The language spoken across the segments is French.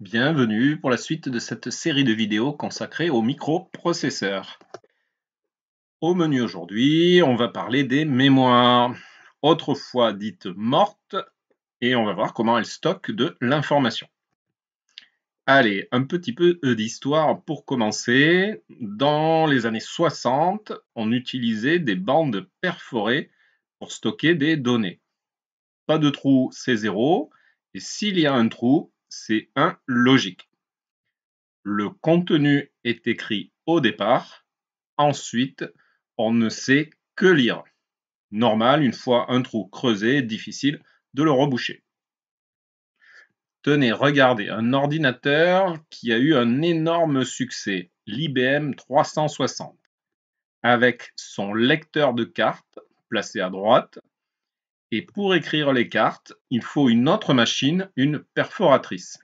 Bienvenue pour la suite de cette série de vidéos consacrée aux microprocesseurs. Au menu aujourd'hui, on va parler des mémoires, autrefois dites mortes, et on va voir comment elles stockent de l'information. Allez, un petit peu d'histoire pour commencer. Dans les années 60, on utilisait des bandes perforées pour stocker des données. Pas de trou, c'est zéro. Et s'il y a un trou, c'est un logique. Le contenu est écrit au départ, ensuite on ne sait que lire. Normal, une fois un trou creusé, difficile de le reboucher. Tenez, regardez, un ordinateur qui a eu un énorme succès, l'IBM 360. Avec son lecteur de cartes placé à droite, et pour écrire les cartes, il faut une autre machine, une perforatrice.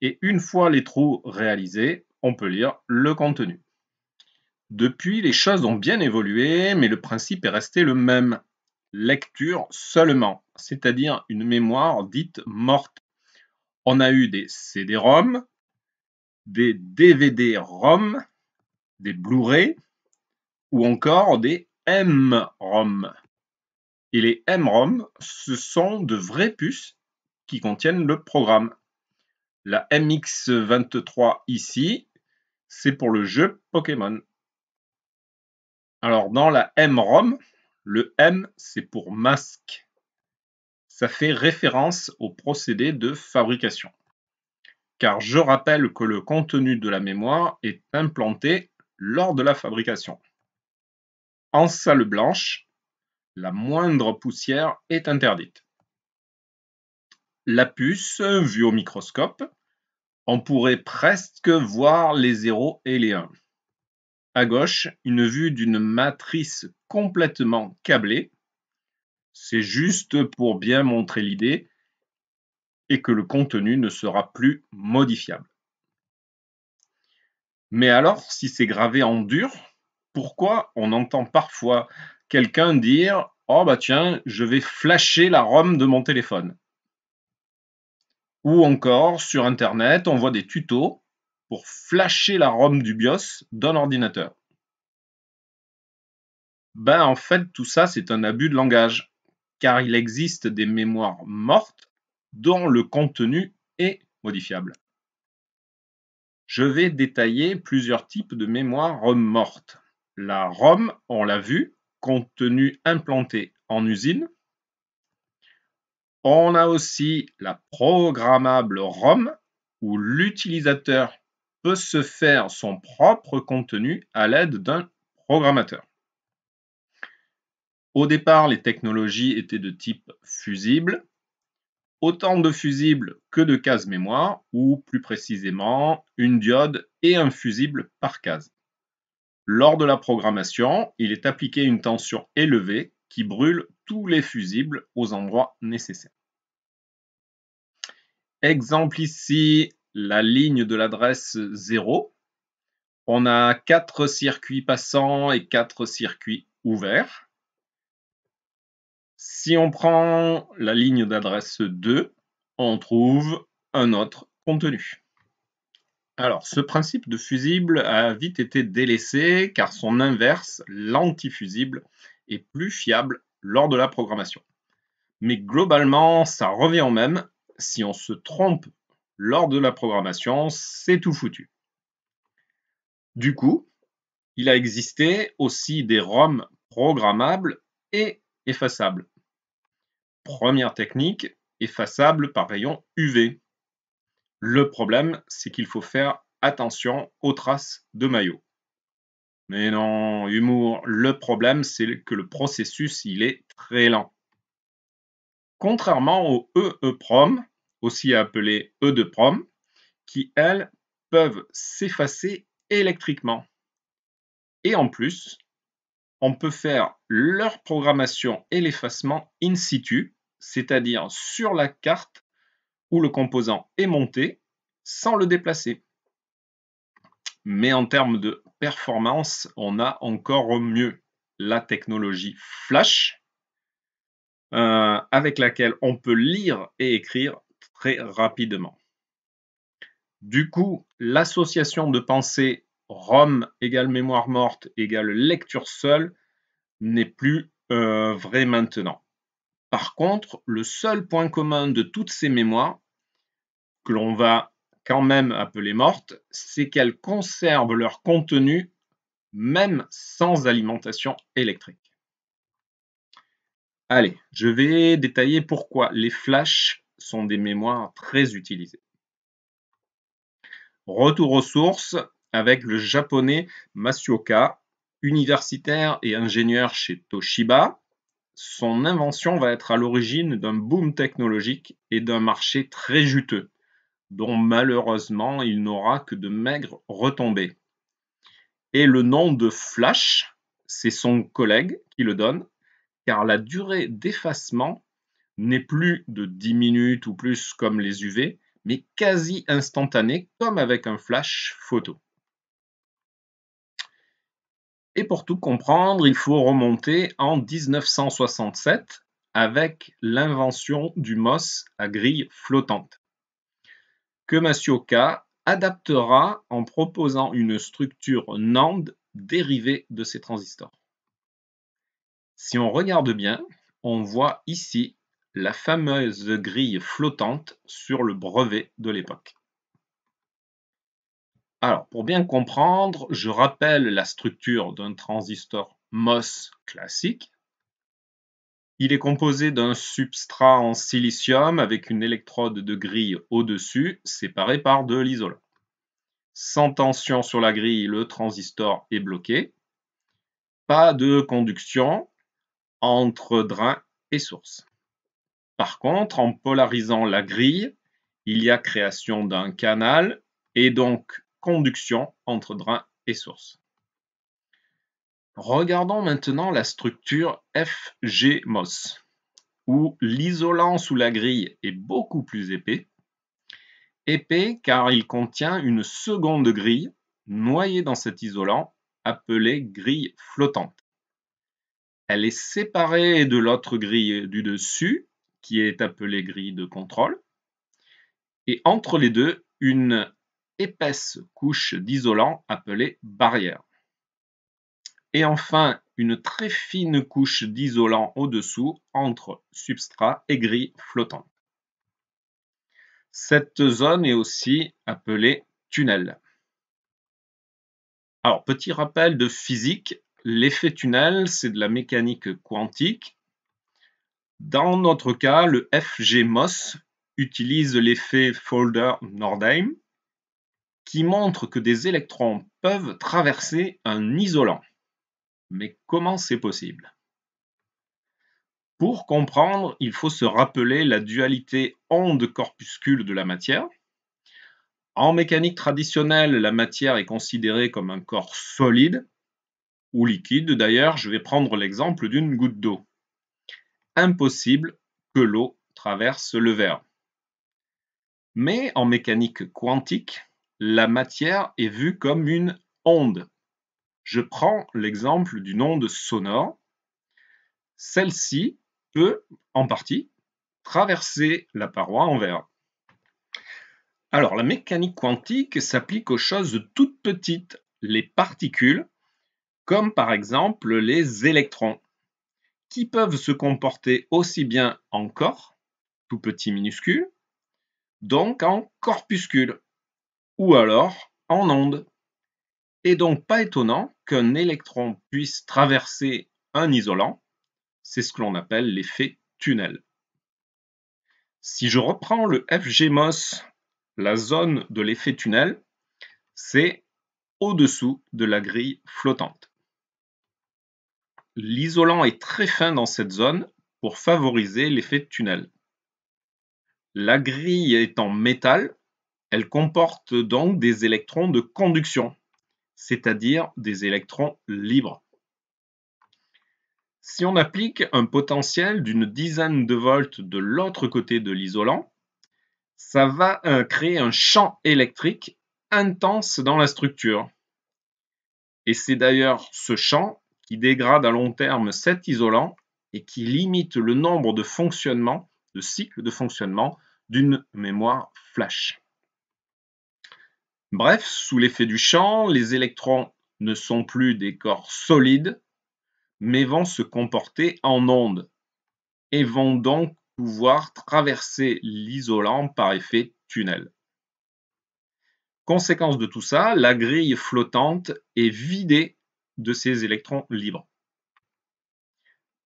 Et une fois les trous réalisés, on peut lire le contenu. Depuis, les choses ont bien évolué, mais le principe est resté le même. Lecture seulement, c'est-à-dire une mémoire dite morte. On a eu des CD-ROM, des DVD-ROM, des Blu-ray ou encore des M-ROM et les M-ROM, ce sont de vraies puces qui contiennent le programme. La MX23 ici, c'est pour le jeu Pokémon. Alors dans la mROM, le M c'est pour masque. Ça fait référence au procédé de fabrication. Car je rappelle que le contenu de la mémoire est implanté lors de la fabrication. En salle blanche, la moindre poussière est interdite. La puce, vue au microscope, on pourrait presque voir les 0 et les 1. À gauche, une vue d'une matrice complètement câblée. C'est juste pour bien montrer l'idée et que le contenu ne sera plus modifiable. Mais alors, si c'est gravé en dur, pourquoi on entend parfois quelqu'un dire Oh, bah tiens, je vais flasher la ROM de mon téléphone. Ou encore, sur Internet, on voit des tutos pour flasher la ROM du BIOS d'un ordinateur. Ben, en fait, tout ça, c'est un abus de langage, car il existe des mémoires mortes dont le contenu est modifiable. Je vais détailler plusieurs types de mémoires ROM La ROM, on l'a vu, contenu implanté en usine. On a aussi la programmable ROM où l'utilisateur peut se faire son propre contenu à l'aide d'un programmateur. Au départ, les technologies étaient de type fusible, autant de fusibles que de cases mémoire, ou plus précisément, une diode et un fusible par case. Lors de la programmation, il est appliqué une tension élevée qui brûle tous les fusibles aux endroits nécessaires. Exemple ici, la ligne de l'adresse 0. On a quatre circuits passants et quatre circuits ouverts. Si on prend la ligne d'adresse 2, on trouve un autre contenu. Alors, ce principe de fusible a vite été délaissé car son inverse, l'antifusible, est plus fiable lors de la programmation. Mais globalement, ça revient au même. Si on se trompe lors de la programmation, c'est tout foutu. Du coup, il a existé aussi des ROM programmables et effaçables. Première technique, effaçable par rayon UV. Le problème, c'est qu'il faut faire attention aux traces de maillot. Mais non, humour, le problème, c'est que le processus, il est très lent. Contrairement aux EEPROM, aussi appelés E 2 prom, qui, elles, peuvent s'effacer électriquement. Et en plus, on peut faire leur programmation et l'effacement in situ, c'est-à-dire sur la carte où le composant est monté sans le déplacer. Mais en termes de performance, on a encore mieux la technologie Flash, euh, avec laquelle on peut lire et écrire très rapidement. Du coup, l'association de pensée ROM égale mémoire morte égale lecture seule n'est plus euh, vraie maintenant. Par contre, le seul point commun de toutes ces mémoires, que l'on va quand même appeler mortes, c'est qu'elles conservent leur contenu même sans alimentation électrique. Allez, je vais détailler pourquoi les flashs sont des mémoires très utilisées. Retour aux sources avec le japonais Masuoka, universitaire et ingénieur chez Toshiba. Son invention va être à l'origine d'un boom technologique et d'un marché très juteux dont malheureusement il n'aura que de maigres retombées. Et le nom de Flash, c'est son collègue qui le donne, car la durée d'effacement n'est plus de 10 minutes ou plus comme les UV, mais quasi instantanée comme avec un flash photo. Et pour tout comprendre, il faut remonter en 1967 avec l'invention du MOS à grille flottante que Masioka adaptera en proposant une structure NAND dérivée de ces transistors. Si on regarde bien, on voit ici la fameuse grille flottante sur le brevet de l'époque. Alors, pour bien comprendre, je rappelle la structure d'un transistor MOS classique. Il est composé d'un substrat en silicium avec une électrode de grille au-dessus, séparée par de l'isolant. Sans tension sur la grille, le transistor est bloqué. Pas de conduction entre drain et source. Par contre, en polarisant la grille, il y a création d'un canal et donc conduction entre drain et source. Regardons maintenant la structure FGMOS, où l'isolant sous la grille est beaucoup plus épais. Épais car il contient une seconde grille noyée dans cet isolant, appelée grille flottante. Elle est séparée de l'autre grille du dessus, qui est appelée grille de contrôle. Et entre les deux, une épaisse couche d'isolant appelée barrière et enfin une très fine couche d'isolant au-dessous entre substrat et grille flottante. Cette zone est aussi appelée tunnel. Alors, petit rappel de physique, l'effet tunnel, c'est de la mécanique quantique. Dans notre cas, le FGMOS utilise l'effet Folder-Nordheim qui montre que des électrons peuvent traverser un isolant. Mais comment c'est possible Pour comprendre, il faut se rappeler la dualité onde-corpuscule de la matière. En mécanique traditionnelle, la matière est considérée comme un corps solide ou liquide. D'ailleurs, je vais prendre l'exemple d'une goutte d'eau. Impossible que l'eau traverse le verre. Mais en mécanique quantique, la matière est vue comme une onde je prends l'exemple d'une onde sonore. Celle-ci peut, en partie, traverser la paroi en verre. Alors, la mécanique quantique s'applique aux choses toutes petites, les particules, comme par exemple les électrons, qui peuvent se comporter aussi bien en corps, tout petit minuscule, donc en corpuscule, ou alors en onde. Et donc pas étonnant qu'un électron puisse traverser un isolant, c'est ce que l'on appelle l'effet tunnel. Si je reprends le FGMOS, la zone de l'effet tunnel, c'est au-dessous de la grille flottante. L'isolant est très fin dans cette zone pour favoriser l'effet tunnel. La grille est en métal, elle comporte donc des électrons de conduction, c'est-à-dire des électrons libres. Si on applique un potentiel d'une dizaine de volts de l'autre côté de l'isolant, ça va euh, créer un champ électrique intense dans la structure. Et c'est d'ailleurs ce champ qui dégrade à long terme cet isolant et qui limite le nombre de fonctionnements, de cycles de fonctionnement d'une mémoire flash. Bref, sous l'effet du champ, les électrons ne sont plus des corps solides, mais vont se comporter en ondes et vont donc pouvoir traverser l'isolant par effet tunnel. Conséquence de tout ça, la grille flottante est vidée de ses électrons libres.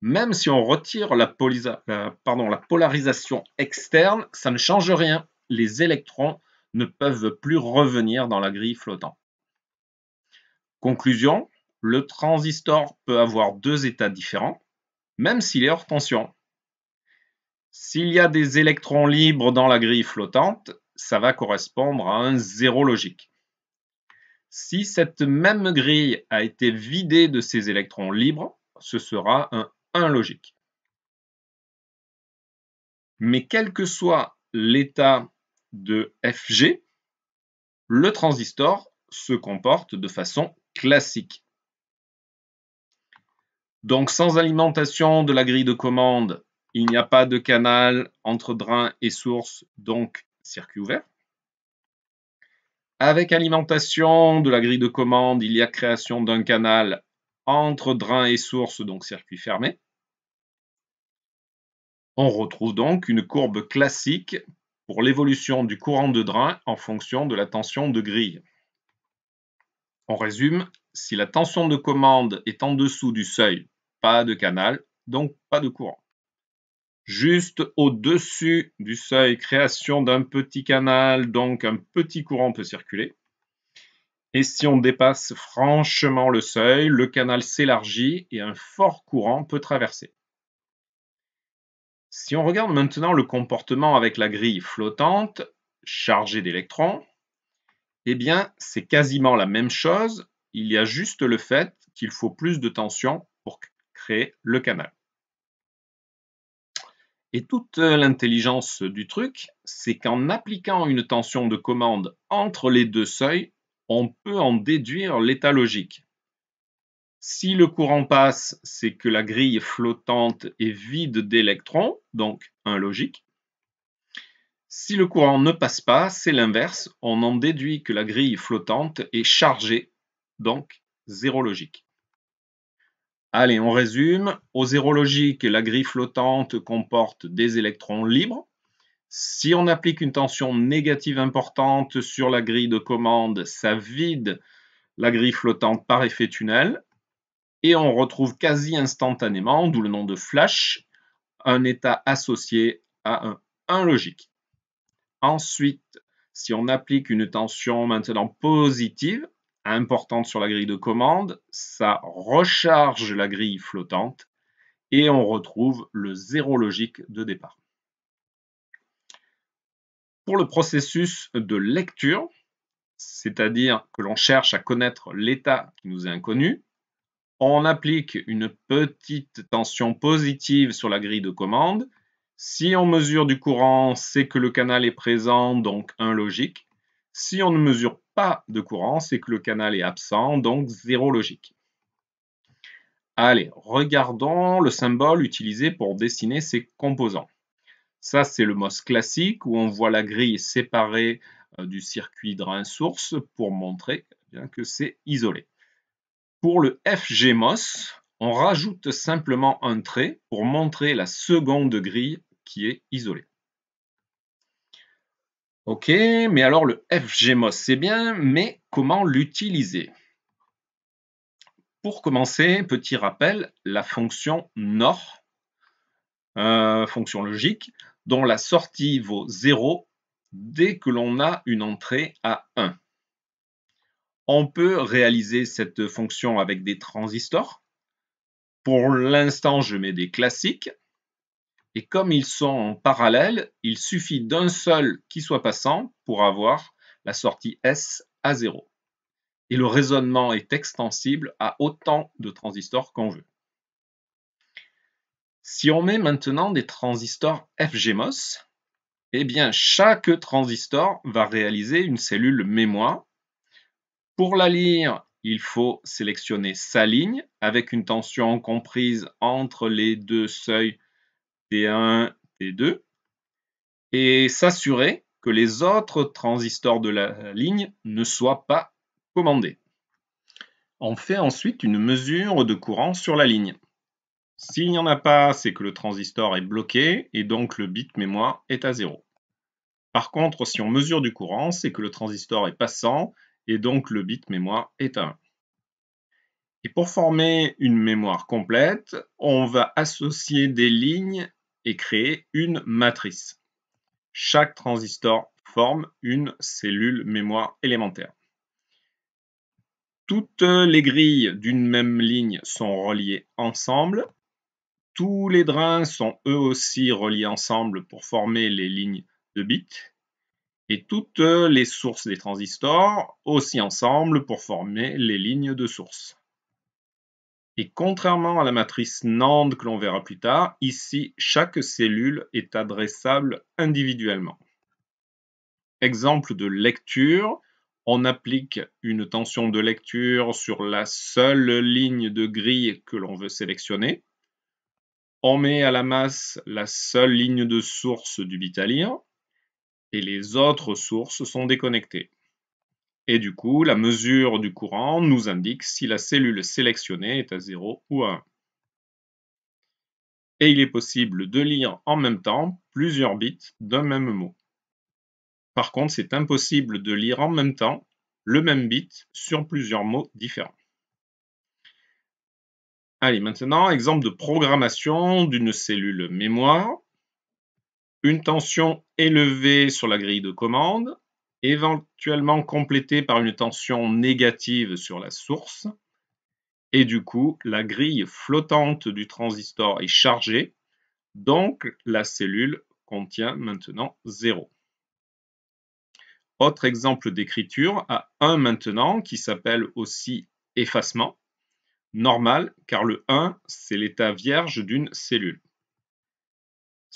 Même si on retire la, polarisation externe, ça ne change rien. Les électrons ne peuvent plus revenir dans la grille flottante. Conclusion, le transistor peut avoir deux états différents, même s'il est hors tension. S'il y a des électrons libres dans la grille flottante, ça va correspondre à un zéro logique. Si cette même grille a été vidée de ses électrons libres, ce sera un 1 logique. Mais quel que soit l'état de Fg, le transistor se comporte de façon classique. Donc sans alimentation de la grille de commande, il n'y a pas de canal entre drain et source, donc circuit ouvert. Avec alimentation de la grille de commande, il y a création d'un canal entre drain et source, donc circuit fermé. On retrouve donc une courbe classique pour l'évolution du courant de drain en fonction de la tension de grille. On résume, si la tension de commande est en dessous du seuil, pas de canal, donc pas de courant. Juste au-dessus du seuil, création d'un petit canal, donc un petit courant peut circuler. Et si on dépasse franchement le seuil, le canal s'élargit et un fort courant peut traverser. Si on regarde maintenant le comportement avec la grille flottante chargée d'électrons, eh bien, c'est quasiment la même chose. Il y a juste le fait qu'il faut plus de tension pour créer le canal. Et toute euh, l'intelligence du truc, c'est qu'en appliquant une tension de commande entre les deux seuils, on peut en déduire l'état logique. Si le courant passe, c'est que la grille flottante est vide d'électrons, donc un logique. Si le courant ne passe pas, c'est l'inverse. On en déduit que la grille flottante est chargée, donc zéro logique. Allez, on résume. Au zéro logique, la grille flottante comporte des électrons libres. Si on applique une tension négative importante sur la grille de commande, ça vide la grille flottante par effet tunnel et on retrouve quasi instantanément, d'où le nom de flash, un état associé à un logique. Ensuite, si on applique une tension maintenant positive, importante sur la grille de commande, ça recharge la grille flottante et on retrouve le zéro logique de départ. Pour le processus de lecture, c'est-à-dire que l'on cherche à connaître l'état qui nous est inconnu, on applique une petite tension positive sur la grille de commande. Si on mesure du courant, c'est que le canal est présent, donc 1 logique. Si on ne mesure pas de courant, c'est que le canal est absent, donc 0 logique. Allez, regardons le symbole utilisé pour dessiner ces composants. Ça, c'est le MOS classique où on voit la grille séparée euh, du circuit drain source pour montrer eh bien que c'est isolé. Pour le FGMOS, on rajoute simplement un trait pour montrer la seconde grille qui est isolée. Ok, mais alors le FGMOS, c'est bien, mais comment l'utiliser Pour commencer, petit rappel, la fonction NOR, euh, fonction logique, dont la sortie vaut 0 dès que l'on a une entrée à 1. On peut réaliser cette fonction avec des transistors. Pour l'instant, je mets des classiques. Et comme ils sont en parallèle, il suffit d'un seul qui soit passant pour avoir la sortie S à 0. Et le raisonnement est extensible à autant de transistors qu'on veut. Si on met maintenant des transistors FGMOS, eh bien chaque transistor va réaliser une cellule mémoire pour la lire, il faut sélectionner sa ligne avec une tension comprise entre les deux seuils T1, et T2 et s'assurer que les autres transistors de la ligne ne soient pas commandés. On fait ensuite une mesure de courant sur la ligne. S'il n'y en a pas, c'est que le transistor est bloqué et donc le bit mémoire est à zéro. Par contre, si on mesure du courant, c'est que le transistor est passant et donc le bit mémoire est un 1. Et pour former une mémoire complète, on va associer des lignes et créer une matrice. Chaque transistor forme une cellule mémoire élémentaire. Toutes les grilles d'une même ligne sont reliées ensemble. Tous les drains sont eux aussi reliés ensemble pour former les lignes de bits et toutes euh, les sources des transistors aussi ensemble pour former les lignes de source. Et contrairement à la matrice NAND que l'on verra plus tard, ici, chaque cellule est adressable individuellement. Exemple de lecture, on applique une tension de lecture sur la seule ligne de grille que l'on veut sélectionner. On met à la masse la seule ligne de source du vitalien et les autres sources sont déconnectées. Et du coup, la mesure du courant nous indique si la cellule sélectionnée est à 0 ou à 1. Et il est possible de lire en même temps plusieurs bits d'un même mot. Par contre, c'est impossible de lire en même temps le même bit sur plusieurs mots différents. Allez, maintenant, exemple de programmation d'une cellule mémoire une tension élevée sur la grille de commande, éventuellement complétée par une tension négative sur la source. Et du coup, la grille flottante du transistor est chargée, donc la cellule contient maintenant 0. Autre exemple d'écriture à 1 maintenant qui s'appelle aussi effacement. Normal car le 1 c'est l'état vierge d'une cellule.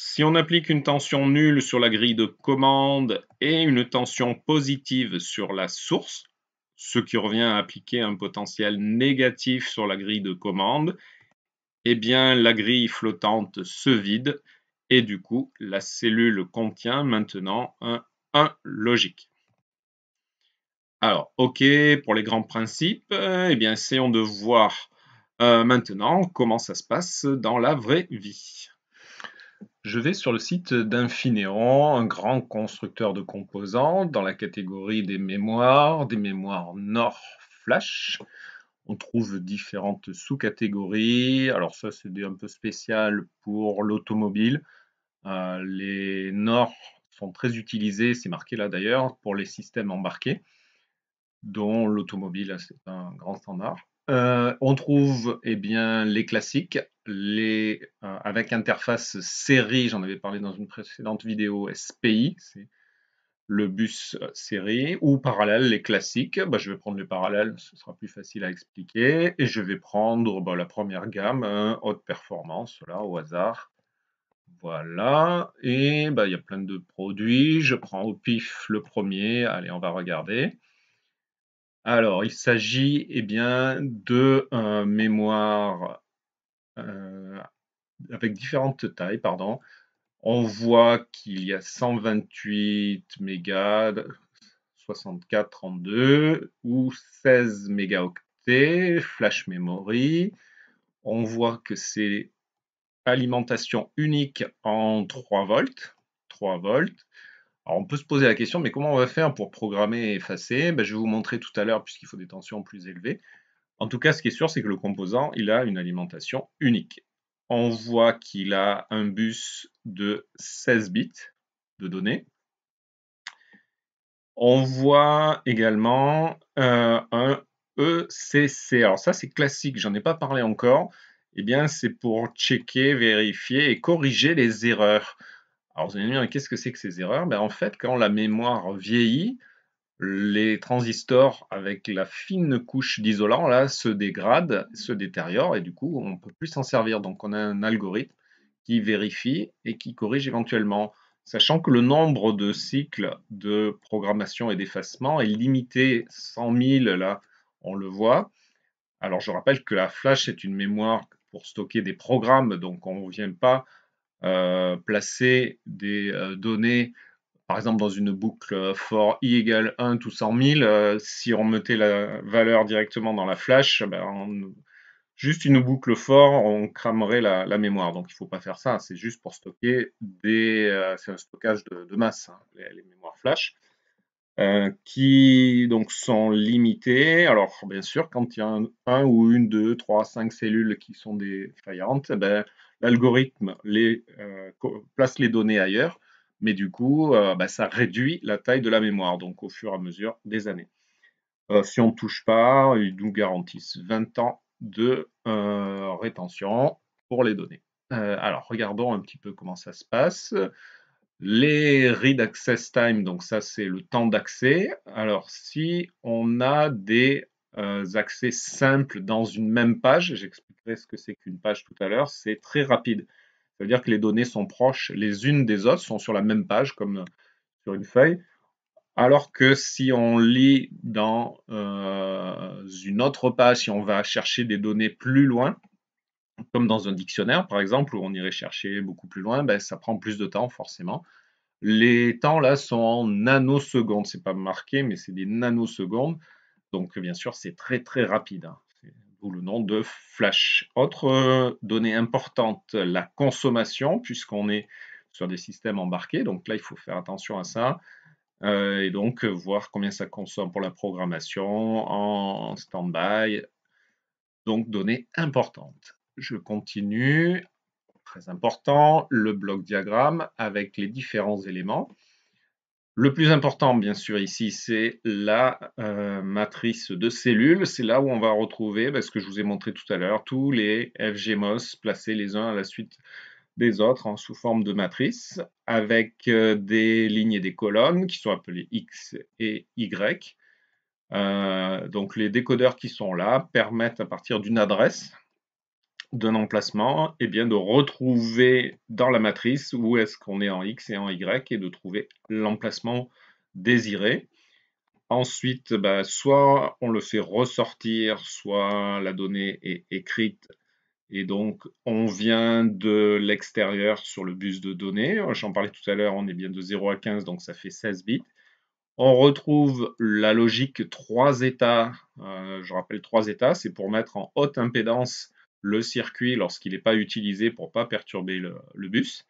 Si on applique une tension nulle sur la grille de commande et une tension positive sur la source, ce qui revient à appliquer un potentiel négatif sur la grille de commande, eh bien la grille flottante se vide et du coup la cellule contient maintenant un 1 logique. Alors, OK pour les grands principes, eh bien essayons de voir euh, maintenant comment ça se passe dans la vraie vie je vais sur le site d'Infineon, un grand constructeur de composants dans la catégorie des mémoires, des mémoires Nord flash. On trouve différentes sous-catégories. Alors ça, c'est un peu spécial pour l'automobile. Euh, les Nord sont très utilisés, c'est marqué là d'ailleurs, pour les systèmes embarqués, dont l'automobile, c'est un grand standard. Euh, on trouve eh bien, les classiques, les, euh, avec interface série, j'en avais parlé dans une précédente vidéo, SPI, c'est le bus euh, série, ou parallèle, les classiques. Bah, je vais prendre les parallèles, ce sera plus facile à expliquer. Et je vais prendre bah, la première gamme, hein, haute performance, là, au hasard. Voilà, et bah, il y a plein de produits. Je prends au pif le premier. Allez, on va regarder. Alors, il s'agit eh bien, de mémoire euh, mémoires euh, avec différentes tailles. Pardon. On voit qu'il y a 128 mégas, 64, 32 ou 16 mégaoctets, flash memory. On voit que c'est alimentation unique en 3 volts. 3 volts. Alors on peut se poser la question, mais comment on va faire pour programmer et effacer ben, Je vais vous montrer tout à l'heure puisqu'il faut des tensions plus élevées. En tout cas, ce qui est sûr, c'est que le composant, il a une alimentation unique. On voit qu'il a un bus de 16 bits de données. On voit également euh, un ECC. Alors ça, c'est classique, j'en ai pas parlé encore. Eh bien, c'est pour checker, vérifier et corriger les erreurs. Alors vous allez qu'est-ce que c'est que ces erreurs ben, En fait, quand la mémoire vieillit, les transistors avec la fine couche d'isolant là se dégradent, se détériorent et du coup on ne peut plus s'en servir. Donc on a un algorithme qui vérifie et qui corrige éventuellement, sachant que le nombre de cycles de programmation et d'effacement est limité, 100 000 là on le voit. Alors je rappelle que la flash est une mémoire pour stocker des programmes, donc on ne vient pas euh, placer des euh, données par exemple dans une boucle for i égale 1 tout 100 000, euh, si on mettait la valeur directement dans la flash, eh ben, juste une boucle for, on cramerait la, mémoire. Donc il ne faut pas faire ça, c'est juste pour stocker des... c'est un stockage de, masse, hein, les, mémoires flash, qui donc sont limitées. Alors bien sûr, quand il y a un, ou une, deux, trois, cinq cellules qui sont défaillantes, eh ben, l'algorithme euh, place les données ailleurs, mais du coup, euh, bah, ça réduit la taille de la mémoire, donc au fur et à mesure des années. Euh, si on ne touche pas, ils nous garantissent 20 ans de rétention pour les données. alors, regardons un petit peu comment ça se passe. Les read access time, donc ça c'est le temps d'accès. Alors si on a des euh, accès simples dans une même page. J'expliquerai ce que c'est qu'une page tout à l'heure. C'est très rapide. Ça veut dire que les données sont proches les unes des autres, sont sur la même page comme euh, sur une feuille. Alors que si on lit dans euh, une autre page, si on va chercher des données plus loin, comme dans un dictionnaire par exemple, où on irait chercher beaucoup plus loin, ben, ça prend plus de temps forcément. Les temps là sont en nanosecondes, c'est pas marqué, mais c'est des nanosecondes. Donc bien sûr, c'est très très rapide. Hein. D'où le nom de flash. Autre euh, donnée importante, la consommation, puisqu'on est sur des systèmes embarqués. Donc là, il faut faire attention à ça. Euh, et donc euh, voir combien ça consomme pour la programmation en stand-by. Donc données importantes. Je continue. Très important, le bloc diagramme avec les différents éléments. Le plus important, bien sûr, ici, c'est la euh, matrice de cellules. C'est là où on va retrouver parce ben, ce que je vous ai montré tout à l'heure, tous les FGMOS placés les uns à la suite des autres en sous forme de matrice, avec euh, des lignes et des colonnes qui sont appelées X et Y. Euh, donc les décodeurs qui sont là permettent à partir d'une adresse d'un emplacement, et eh bien de retrouver dans la matrice où est-ce qu'on est en x et en y et de trouver l'emplacement désiré. Ensuite, bah, soit on le fait ressortir, soit la donnée est écrite et donc on vient de l'extérieur sur le bus de données. J'en parlais tout à l'heure, on est bien de 0 à 15, donc ça fait 16 bits. On retrouve la logique 3 états. Euh, je rappelle 3 états, c'est pour mettre en haute impédance le circuit lorsqu'il n'est pas utilisé pour ne pas perturber le, bus.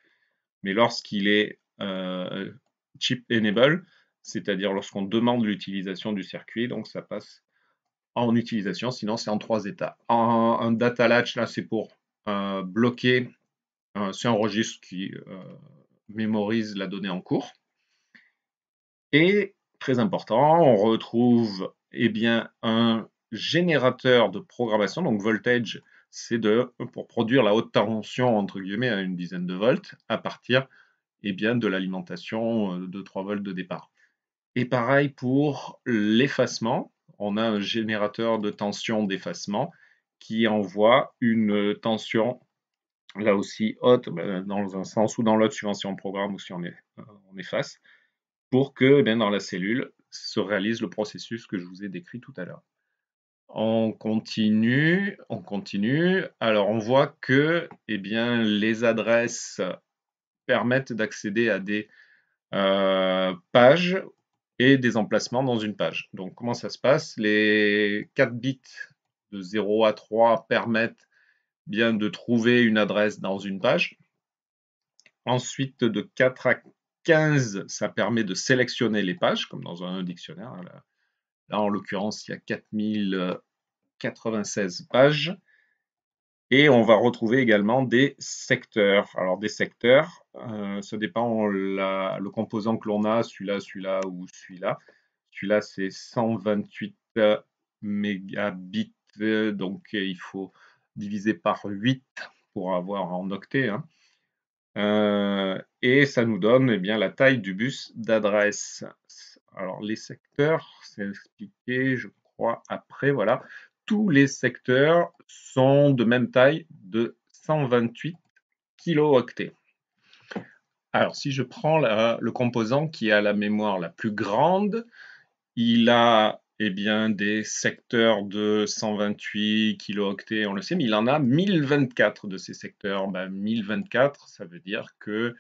Mais lorsqu'il est euh, chip enable, c'est-à-dire lorsqu'on demande l'utilisation du circuit, donc ça passe en utilisation, sinon c'est en trois états. un data latch, là, c'est pour euh, bloquer, euh, c'est un registre qui mémorise la donnée en cours. Et très important, on retrouve eh bien, un générateur de programmation, donc voltage, c'est de pour produire la haute tension entre guillemets à une dizaine de volts à partir eh bien, de l'alimentation euh, de 3 volts de départ. Et pareil pour l'effacement, on a un générateur de tension d'effacement qui envoie une tension là aussi haute ben, dans un sens ou dans l'autre suivant si on programme ou si on, euh, efface pour que eh bien, dans la cellule se réalise le processus que je vous ai décrit tout à l'heure. On continue, on continue. Alors on voit que eh bien, les adresses permettent d'accéder à des euh, pages et des emplacements dans une page. Donc comment ça se passe Les 4 bits de 0 à 3 permettent bien de trouver une adresse dans une page. Ensuite, de 4 à 15, ça permet de sélectionner les pages, comme dans un dictionnaire, hein, Là, en l'occurrence, il y a 4096 pages. Et on va retrouver également des secteurs. Alors des secteurs, euh, ça dépend le composant que l'on a, celui-là, celui-là ou celui-là. Celui-là, c'est 128 euh, mégabits, euh, donc il faut diviser par 8 pour avoir en octet. Hein. et ça nous donne eh bien, la taille du bus d'adresse. Alors les secteurs, c'est expliqué, je crois, après, voilà. Tous les secteurs sont de même taille de 128 kilooctets. Alors si je prends le composant qui a la mémoire la plus grande, il a eh bien, des secteurs de 128 kilooctets, on le sait, mais il en a 1024 de ces secteurs. 1024, ben, ça veut dire que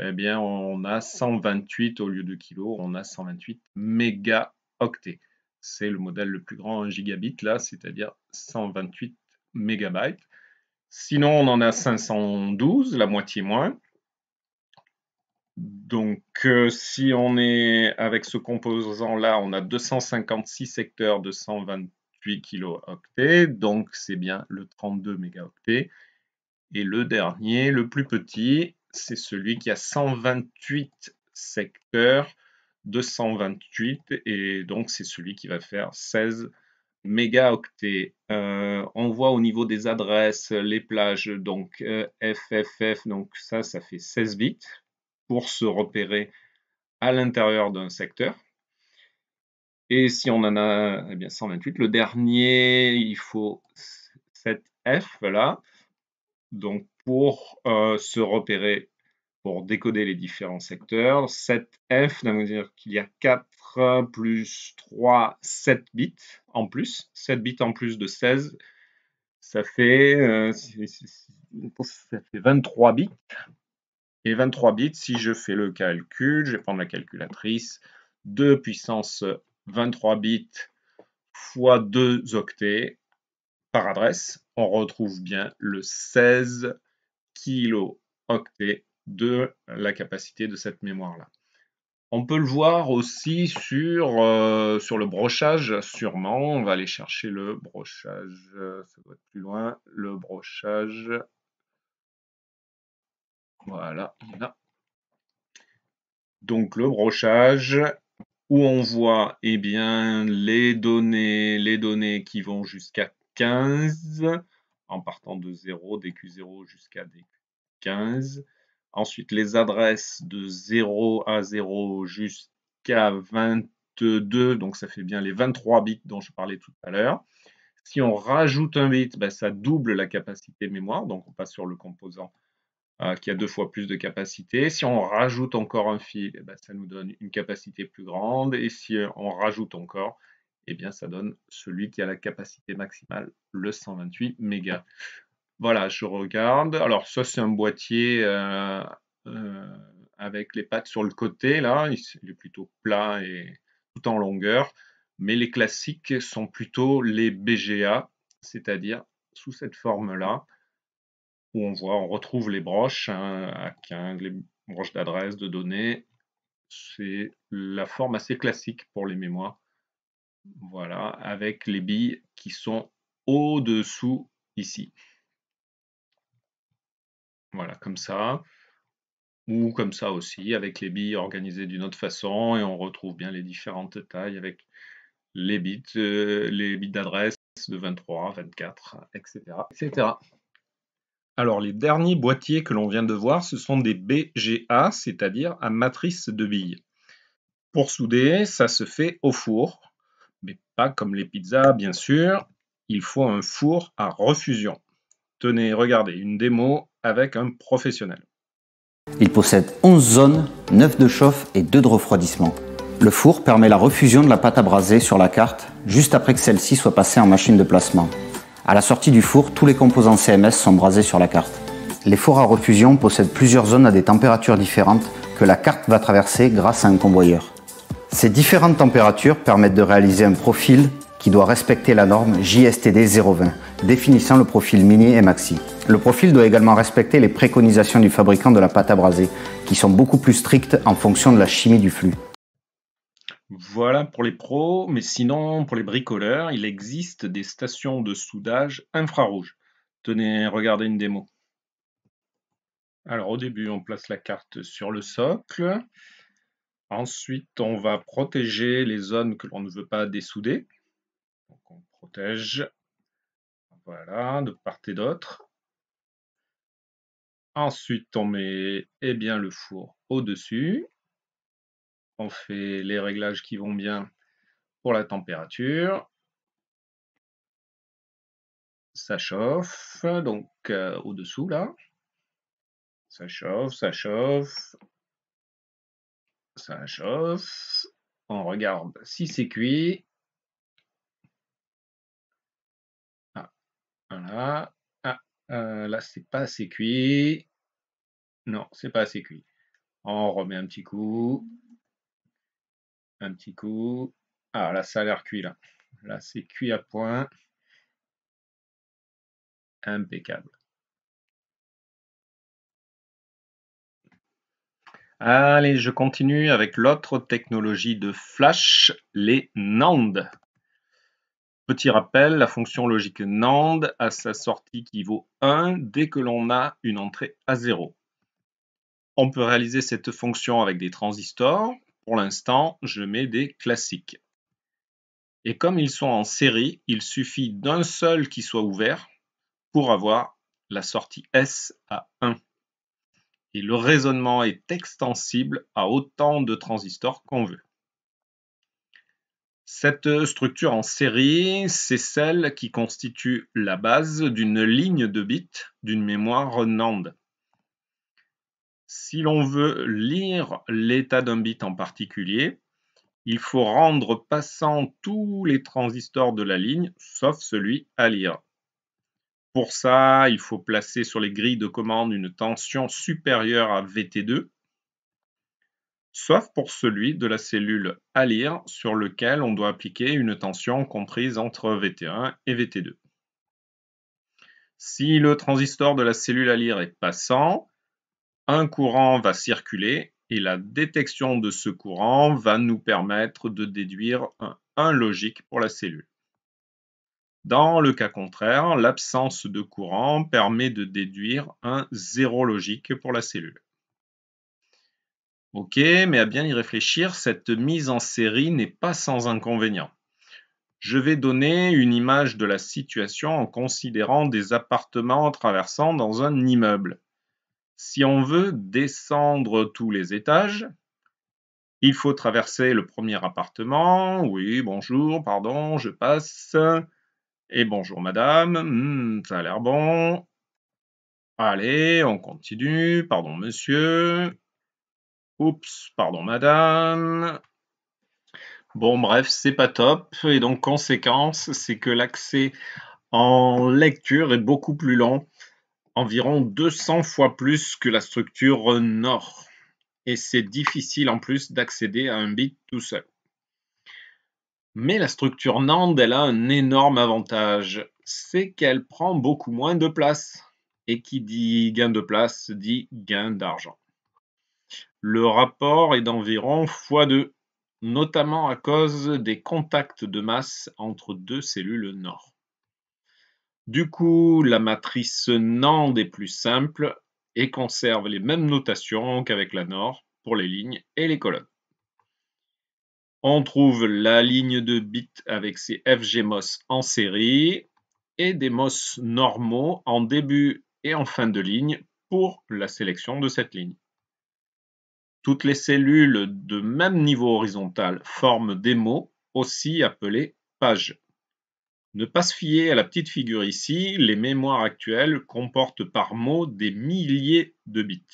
eh bien, on a 128 au lieu de kilos, on a 128 mégaoctets. C'est le modèle le plus grand en gigabit, là, c'est-à-dire 128 mégabytes. Sinon, on en a 512, la moitié moins. Donc, euh, si on est avec ce composant-là, on a 256 secteurs de 128 kilooctets, donc c'est bien le 32 mégaoctets. Et le dernier, le plus petit, c'est celui qui a 128 secteurs de 128 et donc c'est celui qui va faire 16 mégaoctets. Euh, on voit au niveau des adresses, les plages, donc FFF, euh, donc ça, ça fait 16 bits pour se repérer à l'intérieur d'un secteur. Et si on en a eh bien 128, le dernier, il faut 7F là. Donc pour euh, se repérer, pour décoder les différents secteurs. 7F, ça veut dire qu'il y a 4 euh, plus 3, 7 bits en plus. 7 bits en plus de 16, ça fait, euh, ça fait 23 bits. Et 23 bits, si je fais le calcul, je vais prendre la calculatrice, 2 puissance 23 bits fois 2 octets par adresse, on retrouve bien le 16 kilo octet de la capacité de cette mémoire-là. On peut le voir aussi sur, euh, le brochage, sûrement. On va aller chercher le brochage, euh, ça doit être plus loin, le brochage. Voilà, Donc le brochage, où on voit eh bien, les données, les données qui vont jusqu'à 15, en partant de 0, dq 0 jusqu'à des 15 Ensuite, les adresses de 0 à 0 jusqu'à 22, donc ça fait bien les 23 bits dont je parlais tout à l'heure. Si on rajoute un bit, ben, ça double la capacité mémoire, donc on passe sur le composant euh, qui a deux fois plus de capacité. Si on rajoute encore un fil, eh ben, ça nous donne une capacité plus grande. Et si euh, on rajoute encore, eh bien ça donne celui qui a la capacité maximale, le 128 mégas. Voilà, je regarde. Alors ça c'est un boîtier euh, euh, avec les pattes sur le côté, là, il est plutôt plat et tout en longueur. Mais les classiques sont plutôt les BGA, c'est-à-dire sous cette forme-là, où on voit, on retrouve les broches, hein, à les broches d'adresse, de données. C'est la forme assez classique pour les mémoires voilà, avec les billes qui sont au-dessous ici. Voilà, comme ça. Ou comme ça aussi, avec les billes organisées d'une autre façon. Et on retrouve bien les différentes tailles avec les bits, euh, les bits d'adresse de 23, 24, etc., etc. Alors, les derniers boîtiers que l'on vient de voir, ce sont des BGA, c'est-à-dire à matrice de billes. Pour souder, ça se fait au four mais pas comme les pizzas, bien sûr. Il faut un four à refusion. Tenez, regardez, une démo avec un professionnel. Il possède 11 zones, 9 de chauffe et 2 de refroidissement. Le four permet la refusion de la pâte à braser sur la carte juste après que celle-ci soit passée en machine de placement. À la sortie du four, tous les composants CMS sont brasés sur la carte. Les fours à refusion possèdent plusieurs zones à des températures différentes que la carte va traverser grâce à un convoyeur. Ces différentes températures permettent de réaliser un profil qui doit respecter la norme JSTD 020, définissant le profil mini et maxi. Le profil doit également respecter les préconisations du fabricant de la pâte à braser, qui sont beaucoup plus strictes en fonction de la chimie du flux. Voilà pour les pros, mais sinon pour les bricoleurs, il existe des stations de soudage infrarouge. Tenez, regardez une démo. Alors au début, on place la carte sur le socle, Ensuite, on va protéger les zones que l'on ne veut pas dessouder. Donc on protège, voilà, de part et d'autre. Ensuite, on met eh bien, le four au-dessus. On fait les réglages qui vont bien pour la température. Ça chauffe, donc euh, au-dessous là. Ça chauffe, ça chauffe ça chose. On regarde si c'est cuit. Ah, voilà. Ah, euh, là, c'est pas assez cuit. Non, c'est pas assez cuit. On remet un petit coup. Un petit coup. Ah, là, ça a l'air cuit, là. Là, c'est cuit à point. Impeccable. Allez, je continue avec l'autre technologie de Flash, les NAND. Petit rappel, la fonction logique NAND a sa sortie qui vaut 1 dès que l'on a une entrée à 0. On peut réaliser cette fonction avec des transistors. Pour l'instant, je mets des classiques. Et comme ils sont en série, il suffit d'un seul qui soit ouvert pour avoir la sortie S à 1 et le raisonnement est extensible à autant de transistors qu'on veut. Cette structure en série, c'est celle qui constitue la base d'une ligne de bits d'une mémoire NAND. Si l'on veut lire l'état d'un bit en particulier, il faut rendre passant tous les transistors de la ligne, sauf celui à lire. Pour ça, il faut placer sur les grilles de commande une tension supérieure à VT2, sauf pour celui de la cellule à lire sur lequel on doit appliquer une tension comprise entre VT1 et VT2. Si le transistor de la cellule à lire est passant, un courant va circuler et la détection de ce courant va nous permettre de déduire un logique pour la cellule. Dans le cas contraire, l'absence de courant permet de déduire un zéro logique pour la cellule. Ok, mais à bien y réfléchir, cette mise en série n'est pas sans inconvénient. Je vais donner une image de la situation en considérant des appartements traversant dans un immeuble. Si on veut descendre tous les étages, il faut traverser le premier appartement. Oui, bonjour, pardon, je passe. Et bonjour madame, hmm, ça a l'air bon. Allez, on continue. Pardon monsieur. Oups, pardon madame. Bon bref, c'est pas top. Et donc conséquence, c'est que l'accès en lecture est beaucoup plus lent, environ 200 fois plus que la structure nord. Et c'est difficile en plus d'accéder à un bit tout seul. Mais la structure Nand, elle a un énorme avantage, c'est qu'elle prend beaucoup moins de place. Et qui dit gain de place dit gain d'argent. Le rapport est d'environ x2, notamment à cause des contacts de masse entre deux cellules NOR. Du coup, la matrice NAND est plus simple et conserve les mêmes notations qu'avec la NOR pour les lignes et les colonnes. On trouve la ligne de bits avec ses FGMOS en série et des MOS normaux en début et en fin de ligne pour la sélection de cette ligne. Toutes les cellules de même niveau horizontal forment des mots, aussi appelés pages. Ne pas se fier à la petite figure ici, les mémoires actuelles comportent par mot des milliers de bits.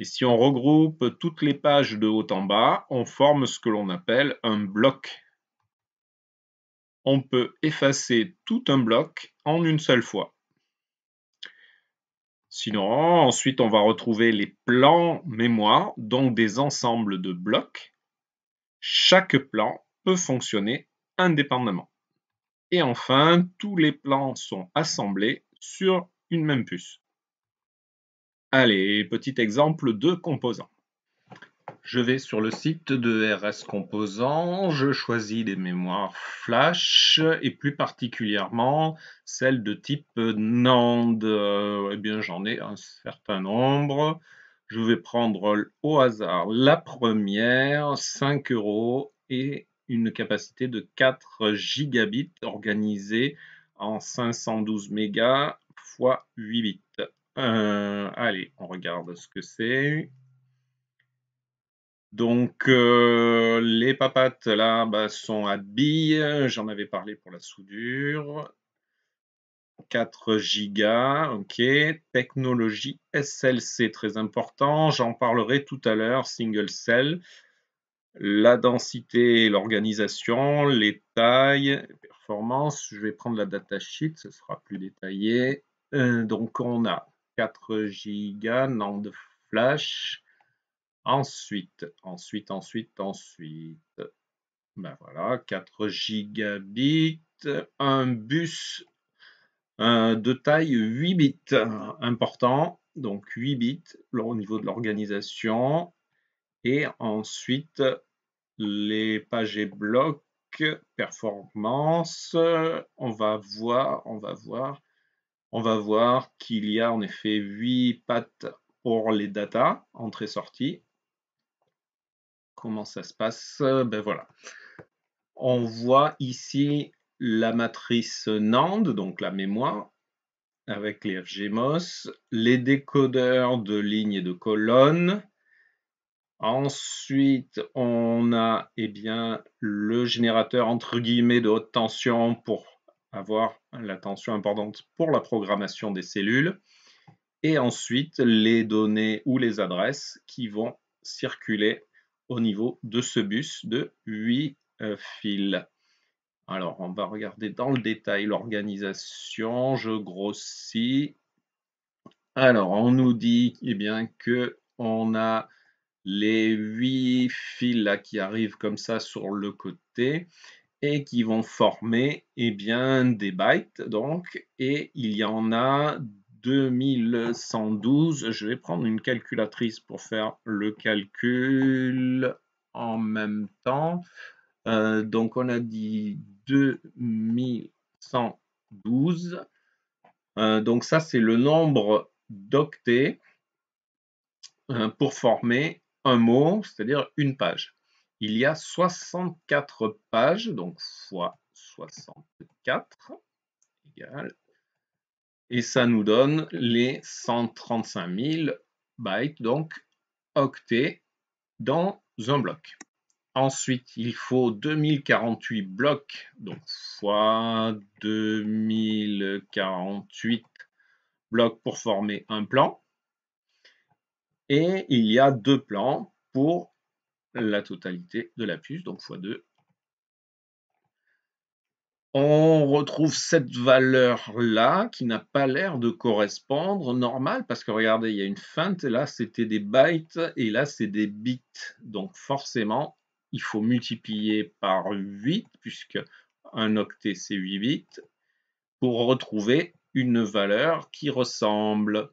Et si on regroupe toutes les pages de haut en bas, on forme ce que l'on appelle un bloc. On peut effacer tout un bloc en une seule fois. Sinon, ensuite, on va retrouver les plans mémoire, donc des ensembles de blocs. Chaque plan peut fonctionner indépendamment. Et enfin, tous les plans sont assemblés sur une même puce. Allez, petit exemple de composants. Je vais sur le site de RS Composants, je choisis des mémoires flash et plus particulièrement celles de type NAND. Euh, eh bien, j'en ai un certain nombre. Je vais prendre au hasard la première, 5 euros et une capacité de 4 gigabits organisée en 512 mégas x 8 bits. Euh, allez, on regarde ce que c'est. Donc, euh, les papates, là, bah, sont à billes. J'en avais parlé pour la soudure. 4 gigas, ok. Technologie SLC, très important. J'en parlerai tout à l'heure, single cell. La densité, l'organisation, les tailles, performance. Je vais prendre la sheet, ce sera plus détaillé. Euh, donc, on a 4 gigas, nom de flash. Ensuite, ensuite, ensuite, ensuite. Ben voilà, 4 gigabits, un bus de taille 8 bits, important, donc 8 bits au niveau de l'organisation. Et ensuite, les pages et blocs, performance, on va voir, on va voir on va voir qu'il y a en effet 8 pattes pour les data, entrée-sortie. Comment ça se passe Ben voilà. On voit ici la matrice NAND, donc la mémoire, avec les FGMOS, les décodeurs de lignes et de colonnes. Ensuite, on a eh bien, le générateur entre guillemets de haute tension pour avoir l'attention importante pour la programmation des cellules, et ensuite les données ou les adresses qui vont circuler au niveau de ce bus de 8 euh, fils. Alors, on va regarder dans le détail l'organisation. Je grossis. Alors, on nous dit eh bien, que on a les 8 fils là, qui arrivent comme ça sur le côté et qui vont former et eh bien, des bytes. Donc, et il y en a 2112. Je vais prendre une calculatrice pour faire le calcul en même temps. Euh, donc, on a dit 2112. Euh, donc, ça, c'est le nombre d'octets euh, pour former un mot, c'est-à-dire une page il y a 64 pages, donc fois 64 et ça nous donne les 135 000 bytes, donc octets, dans un bloc. Ensuite, il faut 2048 blocs, donc fois 2048 blocs pour former un plan. Et il y a deux plans pour la totalité de la puce, donc x2. On retrouve cette valeur-là qui n'a pas l'air de correspondre normal, parce que regardez, il y a une feinte, là c'était des bytes, et là c'est des bits. Donc forcément, il faut multiplier par 8, puisque un octet c'est 8 bits, pour retrouver une valeur qui ressemble.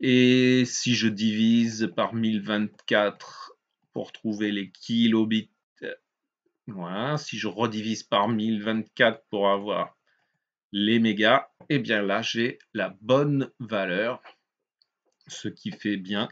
Et si je divise par 1024 pour trouver les kilobits. Voilà, si je redivise par 1024 pour avoir les mégas, et eh bien là j'ai la bonne valeur, ce qui fait bien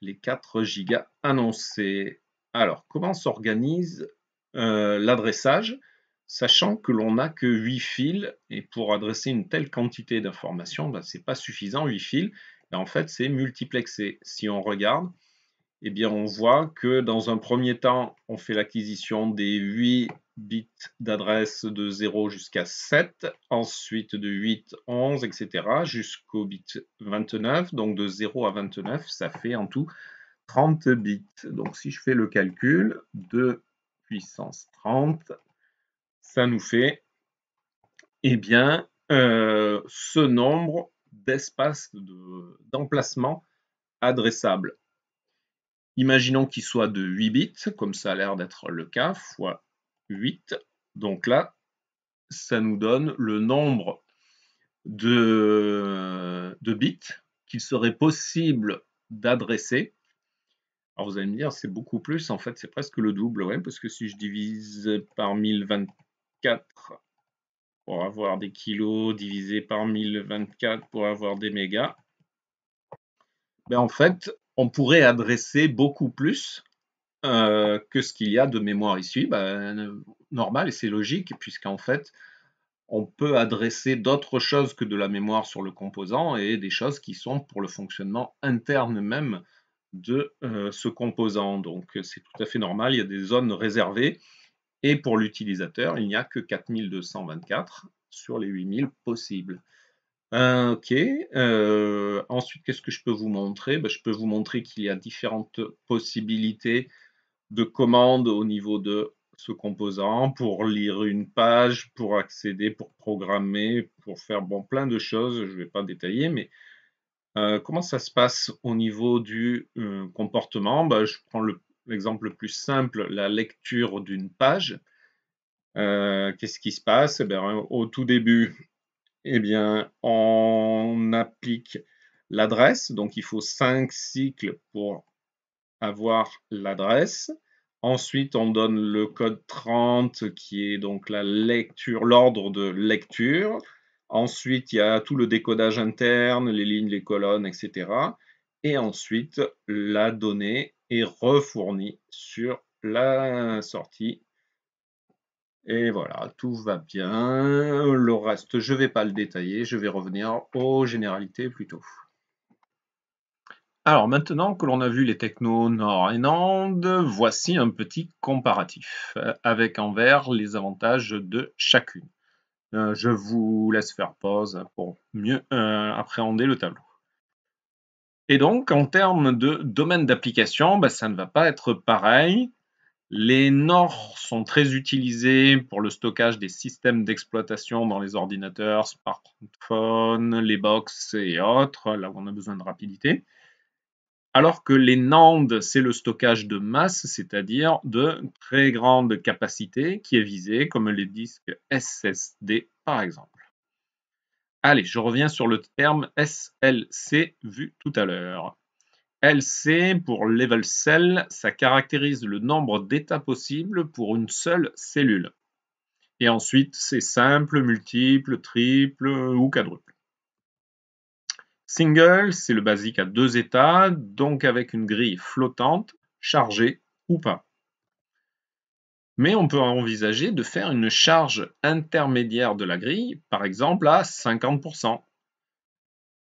les 4 gigas annoncés. Alors, comment s'organise euh, l'adressage, sachant que l'on n'a que 8 fils, et pour adresser une telle quantité d'informations, ben, c'est pas suffisant, 8 fils, ben, en fait c'est multiplexé. Si on regarde, eh bien, on voit que dans un premier temps, on fait l'acquisition des 8 bits d'adresse de 0 jusqu'à 7, ensuite de 8, 11, etc., jusqu'au bit 29. Donc de 0 à 29, ça fait en tout 30 bits. Donc si je fais le calcul, 2 puissance 30, ça nous fait, eh bien, euh, ce nombre d'espaces d'emplacement adressable adressables. Imaginons qu'il soit de 8 bits, comme ça a l'air d'être le cas, fois 8. Donc là, ça nous donne le nombre de, de bits qu'il serait possible d'adresser. Alors vous allez me dire, c'est beaucoup plus, en fait c'est presque le double, ouais, parce que si je divise par 1024 pour avoir des kilos, divisé par 1024 pour avoir des mégas, ben en fait, on pourrait adresser beaucoup plus euh, que ce qu'il y a de mémoire ici. Ben, normal et c'est logique, puisqu'en fait, on peut adresser d'autres choses que de la mémoire sur le composant et des choses qui sont pour le fonctionnement interne même de euh, ce composant. Donc c'est tout à fait normal, il y a des zones réservées et pour l'utilisateur, il n'y a que 4224 sur les 8000 possibles. Euh, ok. Euh, ensuite, qu'est-ce que je peux vous montrer ben, Je peux vous montrer qu'il y a différentes possibilités de commandes au niveau de ce composant pour lire une page, pour accéder, pour programmer, pour faire bon, plein de choses. Je ne vais pas détailler, mais euh, comment ça se passe au niveau du comportement ben, Je prends l'exemple le, plus simple, la lecture d'une page. Qu'est-ce qui se passe eh ben, Au tout début, eh bien, on applique l'adresse, donc il faut cinq cycles pour avoir l'adresse. Ensuite, on donne le code 30 qui est donc l'ordre de lecture. Ensuite, il y a tout le décodage interne, les lignes, les colonnes, etc. Et ensuite, la donnée est refournie sur la sortie et voilà, tout va bien. Le reste, je ne vais pas le détailler, je vais revenir aux généralités plutôt. Alors maintenant que l'on a vu les technos nord et nantes, voici un petit comparatif euh, avec en vert les avantages de chacune. Euh, je vous laisse faire pause pour mieux euh, appréhender le tableau. Et donc en termes de domaine d'application, bah, ça ne va pas être pareil. Les NOR sont très utilisés pour le stockage des systèmes d'exploitation dans les ordinateurs, smartphones, les box et autres, là où on a besoin de rapidité. Alors que les NAND, c'est le stockage de masse, c'est-à-dire de très grande capacité qui est visée, comme les disques SSD par exemple. Allez, je reviens sur le terme SLC vu tout à l'heure. LC, pour level cell, ça caractérise le nombre d'états possibles pour une seule cellule. Et ensuite, c'est simple, multiple, triple ou quadruple. Single, c'est le basique à deux états, donc avec une grille flottante, chargée ou pas. Mais on peut envisager de faire une charge intermédiaire de la grille, par exemple à 50%,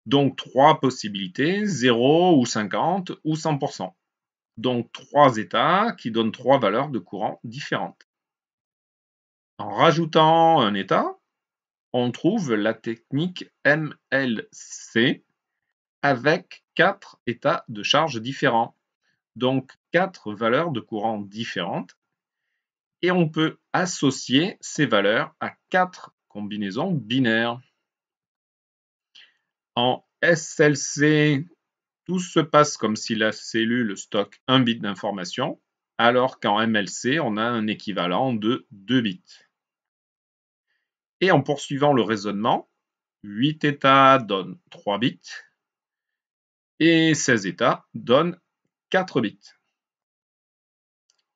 donc trois possibilités, 0 ou 50 ou 100%. Donc trois états qui donnent trois valeurs de courant différentes. En rajoutant un état, on trouve la technique MLC avec quatre états de charge différents. Donc quatre valeurs de courant différentes. Et on peut associer ces valeurs à quatre combinaisons binaires. En SLC, tout se passe comme si la cellule stocke un bit d'information, alors qu'en MLC, on a un équivalent de 2 bits. Et en poursuivant le raisonnement, 8 états donnent 3 bits et 16 états donnent 4 bits.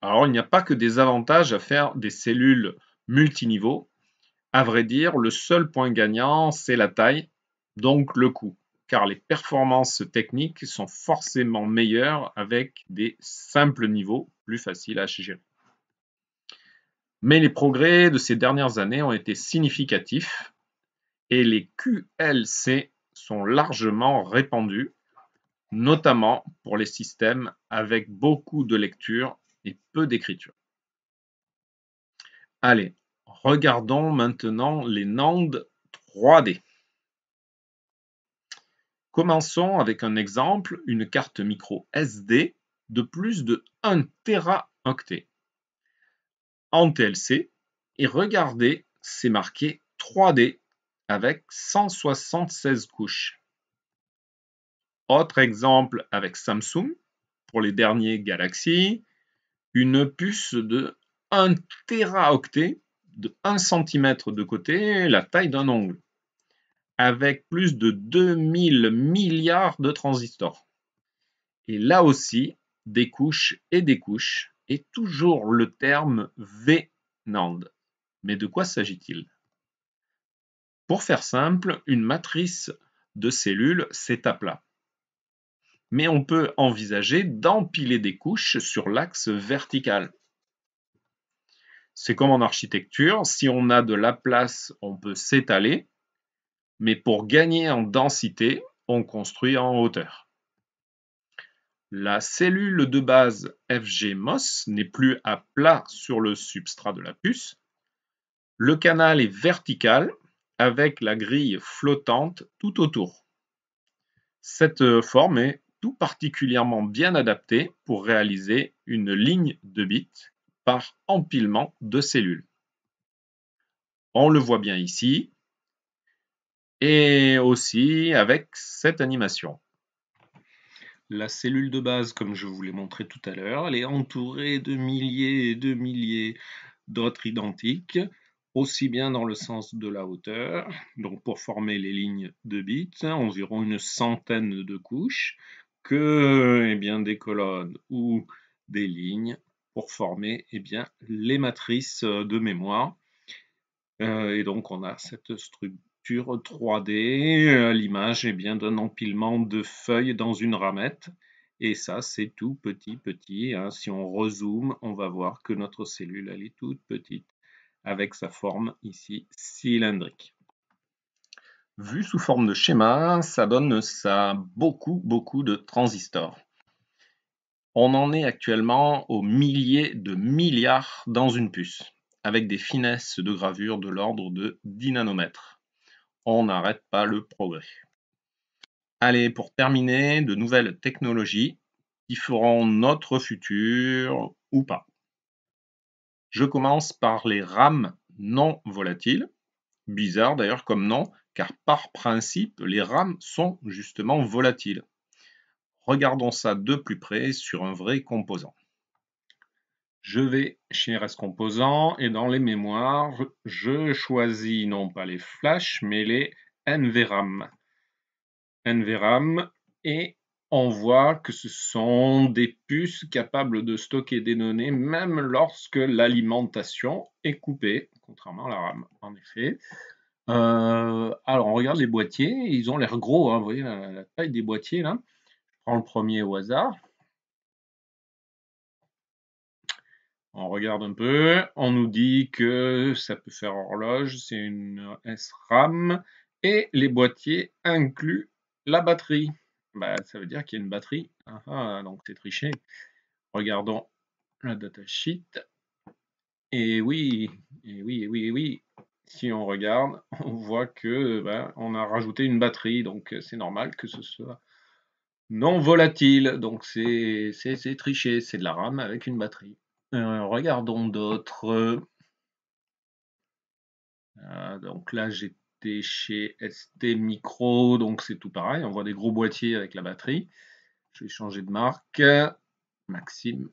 Alors, il n'y a pas que des avantages à faire des cellules multiniveaux. À vrai dire, le seul point gagnant, c'est la taille donc le coût, car les performances techniques sont forcément meilleures avec des simples niveaux plus faciles à gérer. Mais les progrès de ces dernières années ont été significatifs et les QLC sont largement répandus, notamment pour les systèmes avec beaucoup de lecture et peu d'écriture. Allez, regardons maintenant les NAND 3D. Commençons avec un exemple, une carte micro SD de plus de 1 Teraoctet en TLC et regardez, c'est marqué 3D avec 176 couches. Autre exemple avec Samsung pour les derniers Galaxy, une puce de 1 Teraoctet de 1 cm de côté, la taille d'un ongle avec plus de 2000 milliards de transistors. Et là aussi, des couches et des couches, et toujours le terme VNAND. Mais de quoi s'agit-il Pour faire simple, une matrice de cellules, c'est à plat. Mais on peut envisager d'empiler des couches sur l'axe vertical. C'est comme en architecture, si on a de la place, on peut s'étaler, mais pour gagner en densité, on construit en hauteur. La cellule de base FGMOS n'est plus à plat sur le substrat de la puce. Le canal est vertical avec la grille flottante tout autour. Cette forme est tout particulièrement bien adaptée pour réaliser une ligne de bits par empilement de cellules. On le voit bien ici, et aussi avec cette animation. La cellule de base, comme je vous l'ai montré tout à l'heure, elle est entourée de milliers et de milliers d'autres identiques, aussi bien dans le sens de la hauteur, donc pour former les lignes de bits, environ une centaine de couches, que eh bien, des colonnes ou des lignes pour former eh bien, les matrices de mémoire. Euh, et donc on a cette structure 3D, euh, l'image est bien d'un empilement de feuilles dans une ramette. Et ça, c'est tout petit, petit. Hein. Si on rezoome, on va voir que notre cellule, elle est toute petite, avec sa forme ici cylindrique. Vu sous forme de schéma, ça donne ça beaucoup, beaucoup de transistors. On en est actuellement aux milliers de milliards dans une puce, avec des finesses de gravure de l'ordre de 10 nanomètres on n'arrête pas le progrès. Allez, pour terminer, de nouvelles technologies qui feront notre futur ou pas. Je commence par les RAM non volatiles. Bizarre d'ailleurs comme nom, car par principe, les RAM sont justement volatiles. Regardons ça de plus près sur un vrai composant. Je vais chez RS Composant et dans les mémoires, je choisis non pas les flash, mais les NVRAM. NVRAM et on voit que ce sont des puces capables de stocker des données même lorsque l'alimentation est coupée, contrairement à la RAM en effet. Euh, alors on regarde les boîtiers, ils ont l'air gros, hein, vous voyez la, la, taille des boîtiers là. Je prends le premier au hasard. On regarde un peu, on nous dit que ça peut faire horloge, c'est une SRAM, et les boîtiers incluent la batterie. Bah, ça veut dire qu'il y a une batterie, ah, ah, donc c'est triché. Regardons la datasheet. Et oui, et oui, oui, oui. Si on regarde, on voit que ben, on a rajouté une batterie, donc c'est normal que ce soit non volatile. Donc c'est triché, c'est de la RAM avec une batterie. Euh, regardons d'autres. Euh, donc là, j'étais chez ST Micro, donc c'est tout pareil. On voit des gros boîtiers avec la batterie. Je vais changer de marque. Maxime.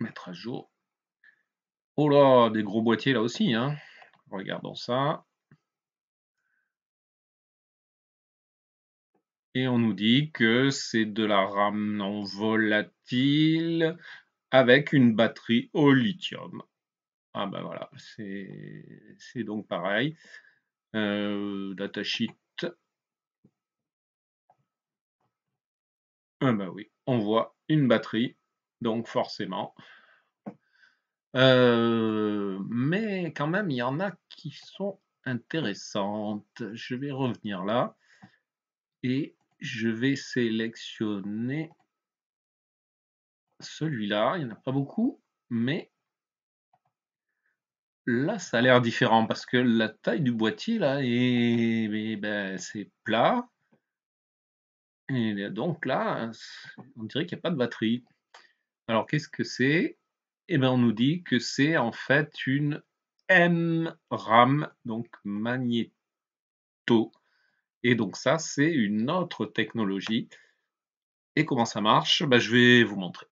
Mettre à jour. Oh là, des gros boîtiers là aussi. Hein. Regardons ça. Et on nous dit que c'est de la RAM non volatile avec une batterie au lithium. Ah ben voilà, c'est donc pareil. Euh, sheet. Ah ben oui, on voit une batterie, donc forcément. Euh, mais quand même, il y en a qui sont intéressantes. Je vais revenir là. Et je vais sélectionner celui-là. Il n'y en a pas beaucoup, mais là, ça a l'air différent parce que la taille du boîtier, là, est, eh ben, c'est plat. Et donc là, on dirait qu'il n'y a pas de batterie. Alors, qu'est-ce que c'est Eh bien, on nous dit que c'est en fait une MRAM, donc magnéto et donc ça, c'est une autre technologie. Et comment ça marche bah, Je vais vous montrer.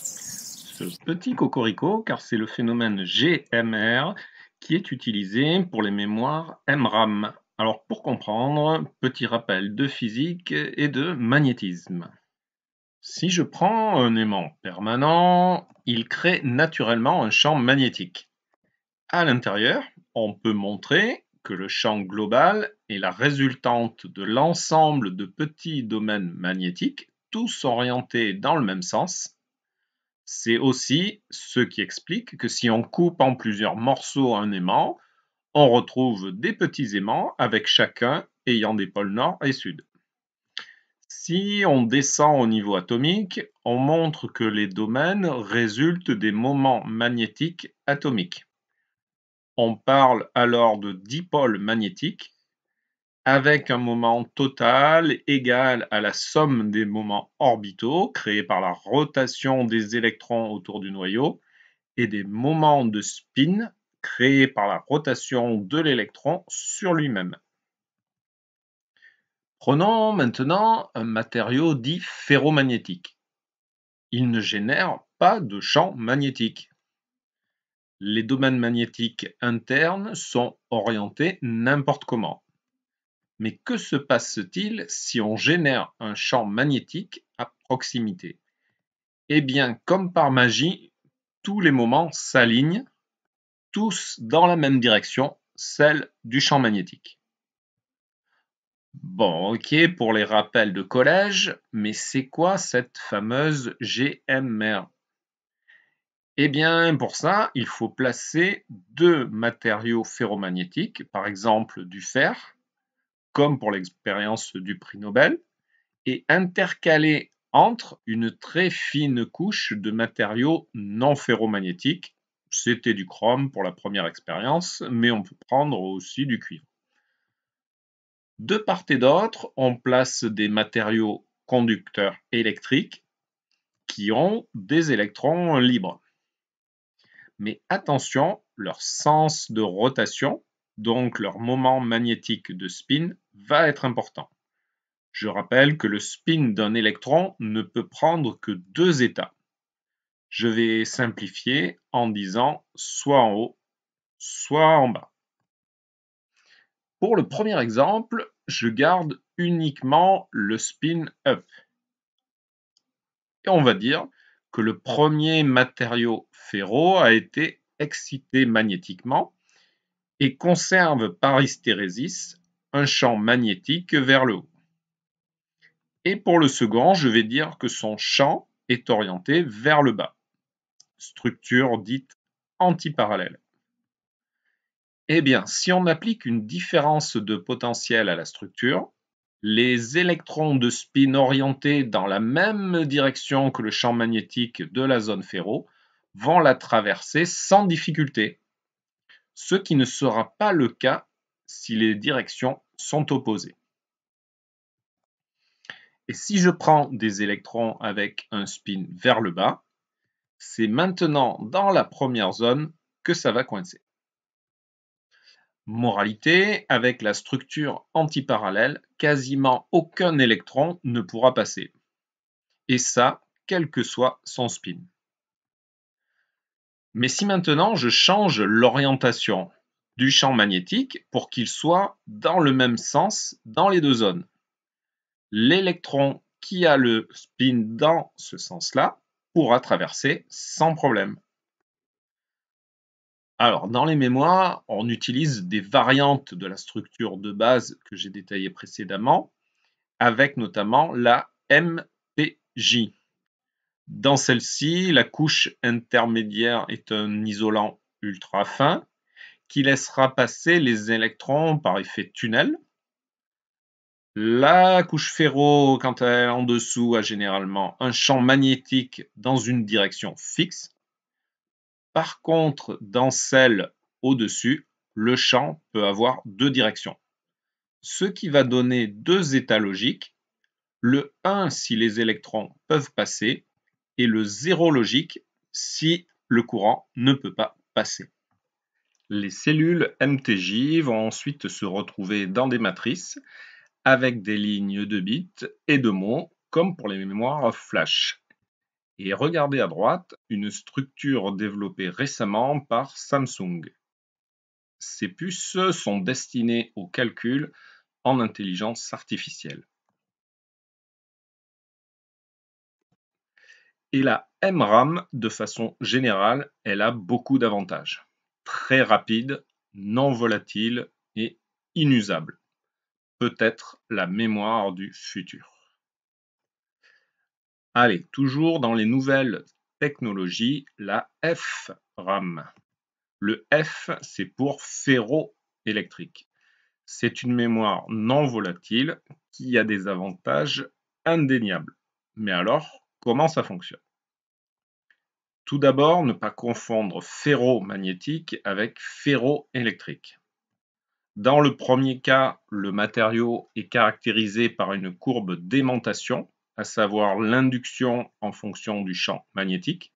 Ce petit cocorico, car c'est le phénomène GMR qui est utilisé pour les mémoires MRAM. Alors pour comprendre, petit rappel de physique et de magnétisme. Si je prends un aimant permanent, il crée naturellement un champ magnétique. À l'intérieur, on peut montrer que le champ global est la résultante de l'ensemble de petits domaines magnétiques, tous orientés dans le même sens. C'est aussi ce qui explique que si on coupe en plusieurs morceaux un aimant, on retrouve des petits aimants avec chacun ayant des pôles nord et sud. Si on descend au niveau atomique, on montre que les domaines résultent des moments magnétiques atomiques. On parle alors de dipôle magnétique avec un moment total égal à la somme des moments orbitaux créés par la rotation des électrons autour du noyau et des moments de spin créés par la rotation de l'électron sur lui-même. Prenons maintenant un matériau dit ferromagnétique. Il ne génère pas de champ magnétique. Les domaines magnétiques internes sont orientés n'importe comment. Mais que se passe-t-il si on génère un champ magnétique à proximité Eh bien, comme par magie, tous les moments s'alignent, tous dans la même direction, celle du champ magnétique. Bon, ok, pour les rappels de collège, mais c'est quoi cette fameuse GMR eh bien, pour ça, il faut placer deux matériaux ferromagnétiques, par exemple du fer, comme pour l'expérience du prix Nobel, et intercaler entre une très fine couche de matériaux non ferromagnétiques. C'était du chrome pour la première expérience, mais on peut prendre aussi du cuivre. De part et d'autre, on place des matériaux conducteurs électriques qui ont des électrons libres. Mais attention, leur sens de rotation, donc leur moment magnétique de spin, va être important. Je rappelle que le spin d'un électron ne peut prendre que deux états. Je vais simplifier en disant soit en haut, soit en bas. Pour le premier exemple, je garde uniquement le spin up. Et on va dire le premier matériau ferro a été excité magnétiquement et conserve par hystérésis un champ magnétique vers le haut. Et pour le second, je vais dire que son champ est orienté vers le bas, structure dite antiparallèle. Eh bien, si on applique une différence de potentiel à la structure, les électrons de spin orientés dans la même direction que le champ magnétique de la zone ferro vont la traverser sans difficulté, ce qui ne sera pas le cas si les directions sont opposées. Et si je prends des électrons avec un spin vers le bas, c'est maintenant dans la première zone que ça va coincer. Moralité, avec la structure antiparallèle, quasiment aucun électron ne pourra passer. Et ça, quel que soit son spin. Mais si maintenant je change l'orientation du champ magnétique pour qu'il soit dans le même sens dans les deux zones, l'électron qui a le spin dans ce sens-là pourra traverser sans problème. Alors, dans les mémoires, on utilise des variantes de la structure de base que j'ai détaillée précédemment, avec notamment la MPJ. Dans celle-ci, la couche intermédiaire est un isolant ultra fin qui laissera passer les électrons par effet tunnel. La couche ferro, quant à elle, en dessous, a généralement un champ magnétique dans une direction fixe par contre, dans celle au-dessus, le champ peut avoir deux directions. Ce qui va donner deux états logiques, le 1 si les électrons peuvent passer et le 0 logique si le courant ne peut pas passer. Les cellules MTJ vont ensuite se retrouver dans des matrices avec des lignes de bits et de mots comme pour les mémoires flash. Et regardez à droite une structure développée récemment par Samsung. Ces puces sont destinées au calcul en intelligence artificielle. Et la MRAM, de façon générale, elle a beaucoup d'avantages. Très rapide, non volatile et inusable. Peut-être la mémoire du futur. Allez, toujours dans les nouvelles technologies, la FRAM. Le F, c'est pour ferroélectrique. C'est une mémoire non volatile qui a des avantages indéniables. Mais alors, comment ça fonctionne Tout d'abord, ne pas confondre ferromagnétique avec ferroélectrique. Dans le premier cas, le matériau est caractérisé par une courbe d'aimantation à savoir l'induction en fonction du champ magnétique,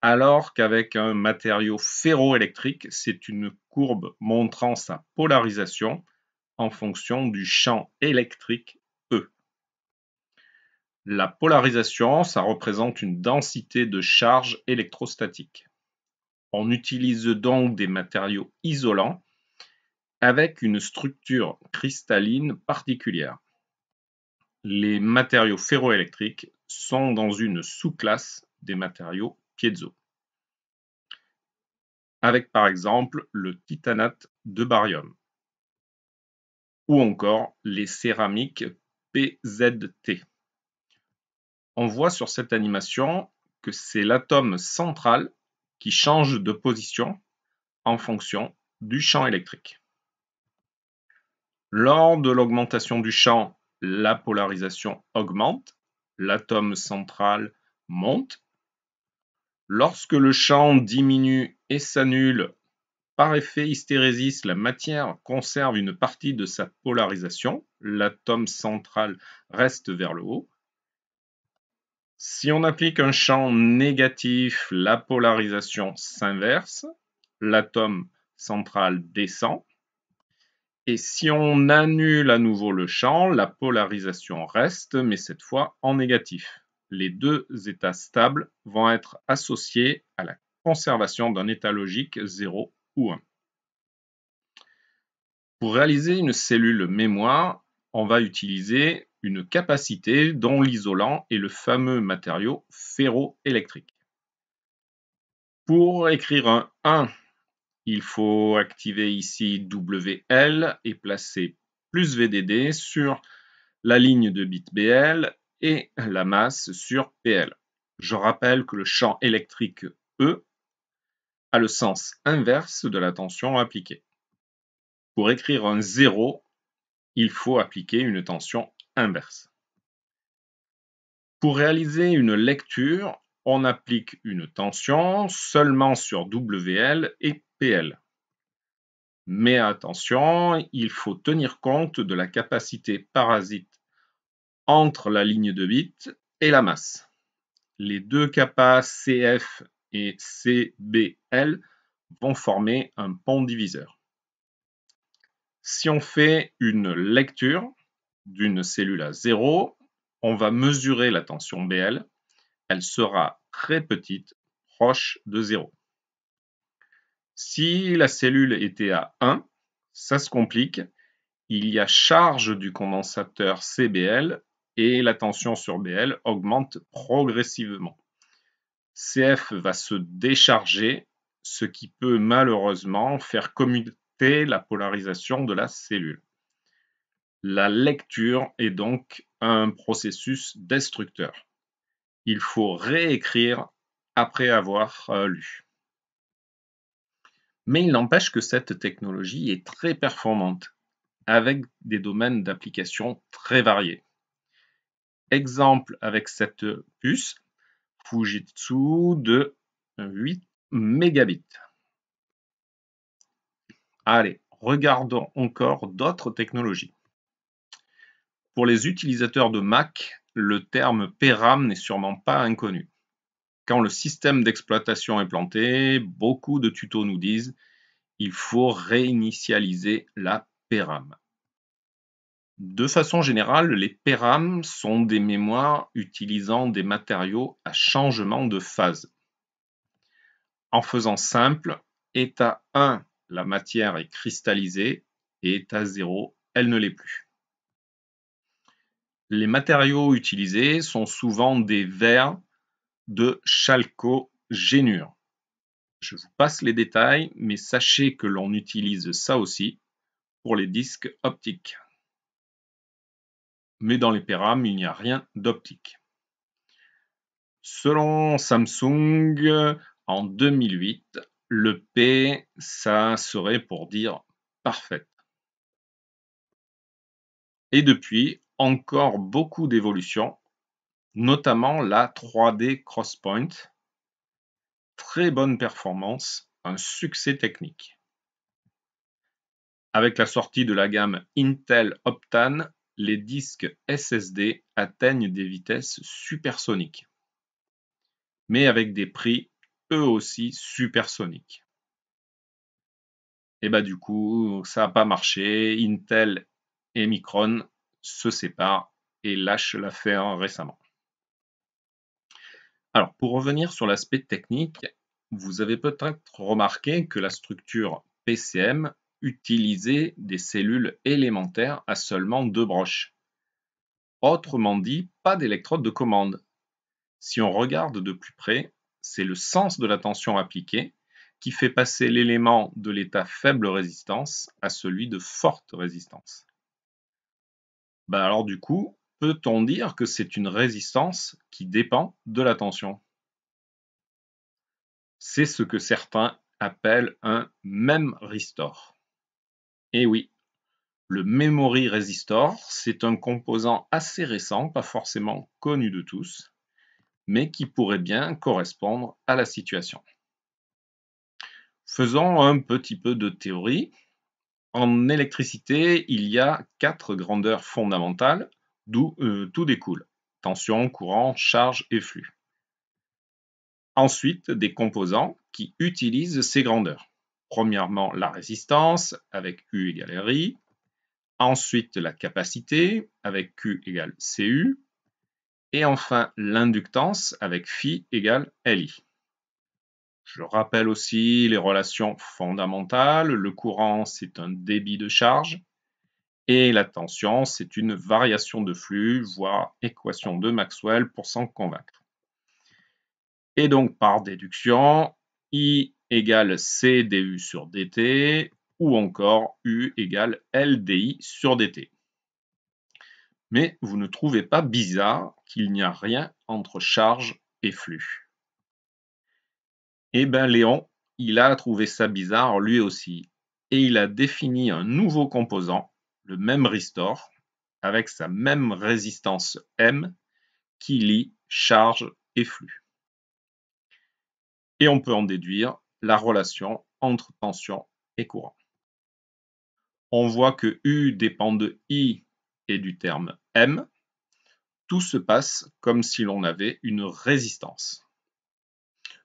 alors qu'avec un matériau ferroélectrique, c'est une courbe montrant sa polarisation en fonction du champ électrique E. La polarisation, ça représente une densité de charge électrostatique. On utilise donc des matériaux isolants avec une structure cristalline particulière les matériaux ferroélectriques sont dans une sous-classe des matériaux piezo, avec par exemple le titanate de barium, ou encore les céramiques PZT. On voit sur cette animation que c'est l'atome central qui change de position en fonction du champ électrique. Lors de l'augmentation du champ la polarisation augmente, l'atome central monte. Lorsque le champ diminue et s'annule, par effet hystérésis, la matière conserve une partie de sa polarisation, l'atome central reste vers le haut. Si on applique un champ négatif, la polarisation s'inverse, l'atome central descend, et si on annule à nouveau le champ, la polarisation reste, mais cette fois en négatif. Les deux états stables vont être associés à la conservation d'un état logique 0 ou 1. Pour réaliser une cellule mémoire, on va utiliser une capacité dont l'isolant est le fameux matériau ferroélectrique. Pour écrire un 1 il faut activer ici WL et placer plus VDD sur la ligne de bit BL et la masse sur PL. Je rappelle que le champ électrique E a le sens inverse de la tension appliquée. Pour écrire un 0, il faut appliquer une tension inverse. Pour réaliser une lecture, on applique une tension seulement sur WL et PL. Mais attention, il faut tenir compte de la capacité parasite entre la ligne de bit et la masse. Les deux capas CF et CBL vont former un pont diviseur. Si on fait une lecture d'une cellule à zéro, on va mesurer la tension BL elle sera très petite, proche de 0. Si la cellule était à 1, ça se complique. Il y a charge du condensateur CBL et la tension sur BL augmente progressivement. CF va se décharger, ce qui peut malheureusement faire commuter la polarisation de la cellule. La lecture est donc un processus destructeur il faut réécrire après avoir euh, lu. Mais il n'empêche que cette technologie est très performante, avec des domaines d'application très variés. Exemple avec cette puce Fujitsu de 8 mégabits. Allez, regardons encore d'autres technologies. Pour les utilisateurs de Mac, le terme PRAM n'est sûrement pas inconnu. Quand le système d'exploitation est planté, beaucoup de tutos nous disent il faut réinitialiser la PRAM. De façon générale, les PRAM sont des mémoires utilisant des matériaux à changement de phase. En faisant simple, état 1, la matière est cristallisée et état 0, elle ne l'est plus. Les matériaux utilisés sont souvent des verres de chalcogénure. Je vous passe les détails, mais sachez que l'on utilise ça aussi pour les disques optiques. Mais dans les P-RAM, il n'y a rien d'optique. Selon Samsung, en 2008, le P, ça serait pour dire parfait ». Et depuis, encore beaucoup d'évolutions, notamment la 3D Crosspoint. Très bonne performance, un succès technique. Avec la sortie de la gamme Intel Optane, les disques SSD atteignent des vitesses supersoniques, mais avec des prix eux aussi supersoniques. Et bah du coup, ça n'a pas marché, Intel et Micron se sépare et lâche l'affaire récemment. Alors, pour revenir sur l'aspect technique, vous avez peut-être remarqué que la structure PCM utilisait des cellules élémentaires à seulement deux broches. Autrement dit, pas d'électrode de commande. Si on regarde de plus près, c'est le sens de la tension appliquée qui fait passer l'élément de l'état faible résistance à celui de forte résistance. Bah, alors du coup, peut-on dire que c'est une résistance qui dépend de la tension C'est ce que certains appellent un même Eh Et oui, le memory resistor, c'est un composant assez récent, pas forcément connu de tous, mais qui pourrait bien correspondre à la situation. Faisons un petit peu de théorie. En électricité, il y a quatre grandeurs fondamentales, d'où euh, tout découle. Tension, courant, charge et flux. Ensuite, des composants qui utilisent ces grandeurs. Premièrement, la résistance, avec U égale RI. Ensuite, la capacité, avec Q égale CU. Et enfin, l'inductance, avec Phi égale LI. Je rappelle aussi les relations fondamentales. Le courant, c'est un débit de charge. Et la tension, c'est une variation de flux, voire équation de Maxwell pour s'en convaincre. Et donc, par déduction, I égale C du sur dt ou encore U égale LDI sur dt. Mais vous ne trouvez pas bizarre qu'il n'y a rien entre charge et flux. Eh bien Léon, il a trouvé ça bizarre lui aussi. Et il a défini un nouveau composant, le même restore, avec sa même résistance M, qui lie charge et flux. Et on peut en déduire la relation entre tension et courant. On voit que U dépend de I et du terme M. Tout se passe comme si l'on avait une résistance.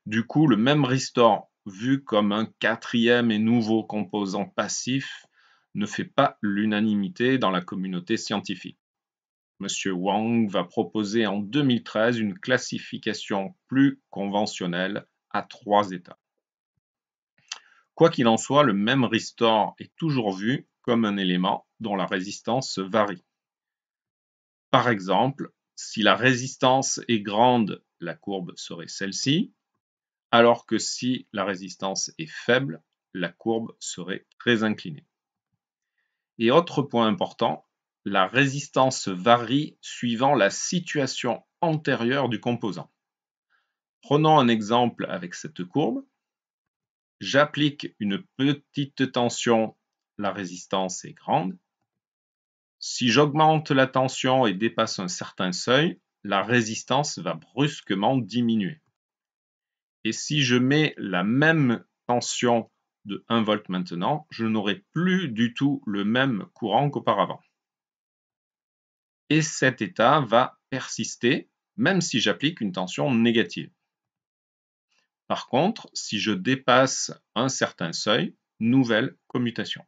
Du coup, le même restore, vu comme un quatrième et nouveau composant passif, ne fait pas l'unanimité dans la communauté scientifique. M. Wang va proposer en 2013 une classification plus conventionnelle à trois états. Quoi qu'il en soit, le même restore est toujours vu comme un élément dont la résistance varie. Par exemple, si la résistance est grande, la courbe serait celle-ci alors que si la résistance est faible, la courbe serait très inclinée. Et autre point important, la résistance varie suivant la situation antérieure du composant. Prenons un exemple avec cette courbe. J'applique une petite tension, la résistance est grande. Si j'augmente la tension et dépasse un certain seuil, la résistance va brusquement diminuer. Et si je mets la même tension de 1 volt maintenant, je n'aurai plus du tout le même courant qu'auparavant. Et cet état va persister même si j'applique une tension négative. Par contre, si je dépasse un certain seuil, nouvelle commutation.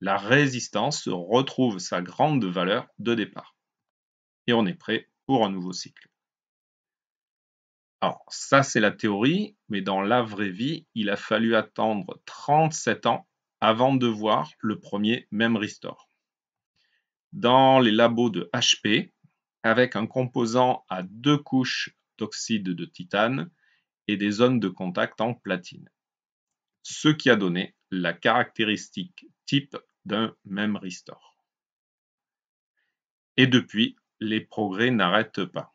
La résistance retrouve sa grande valeur de départ. Et on est prêt pour un nouveau cycle. Alors, ça, c'est la théorie, mais dans la vraie vie, il a fallu attendre 37 ans avant de voir le premier memristor Dans les labos de HP, avec un composant à deux couches d'oxyde de titane et des zones de contact en platine. Ce qui a donné la caractéristique type d'un memristor. Et depuis, les progrès n'arrêtent pas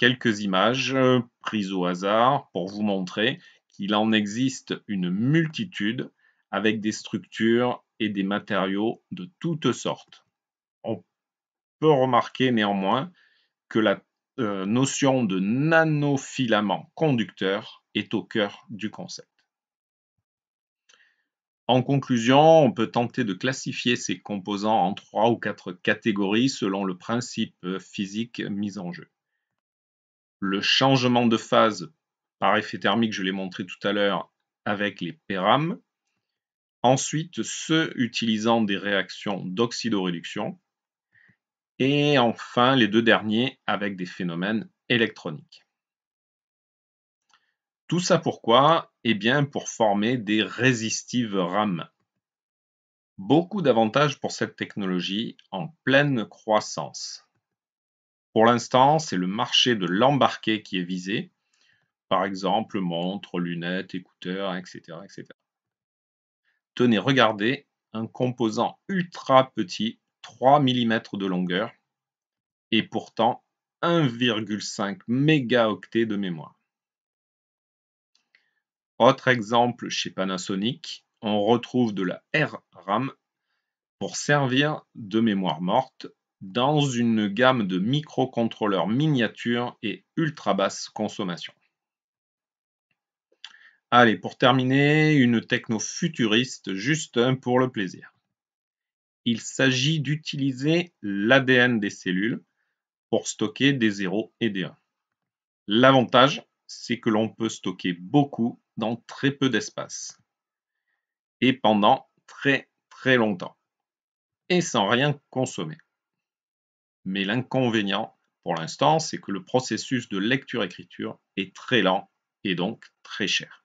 quelques images euh, prises au hasard pour vous montrer qu'il en existe une multitude avec des structures et des matériaux de toutes sortes. On peut remarquer néanmoins que la euh, notion de nanofilament conducteur est au cœur du concept. En conclusion, on peut tenter de classifier ces composants en trois ou quatre catégories selon le principe euh, physique mis en jeu le changement de phase par effet thermique, je l'ai montré tout à l'heure, avec les PRAM. Ensuite, ceux utilisant des réactions d'oxydoréduction. Et enfin, les deux derniers avec des phénomènes électroniques. Tout ça pourquoi Eh bien, pour former des résistives RAM. Beaucoup d'avantages pour cette technologie en pleine croissance. Pour l'instant, c'est le marché de l'embarqué qui est visé. Par exemple, montres, lunettes, écouteurs, etc. etc. Tenez, regardez, un composant ultra petit, 3 mm de longueur, et pourtant 1,5 mégaoctets de mémoire. Autre exemple chez Panasonic, on retrouve de la R-RAM pour servir de mémoire morte dans une gamme de microcontrôleurs miniatures et ultra basse consommation. Allez, pour terminer, une techno futuriste juste pour le plaisir. Il s'agit d'utiliser l'ADN des cellules pour stocker des 0 et des 1. L'avantage, c'est que l'on peut stocker beaucoup dans très peu d'espace et pendant très très longtemps et sans rien consommer. Mais l'inconvénient, pour l'instant, c'est que le processus de lecture-écriture est très lent et donc très cher.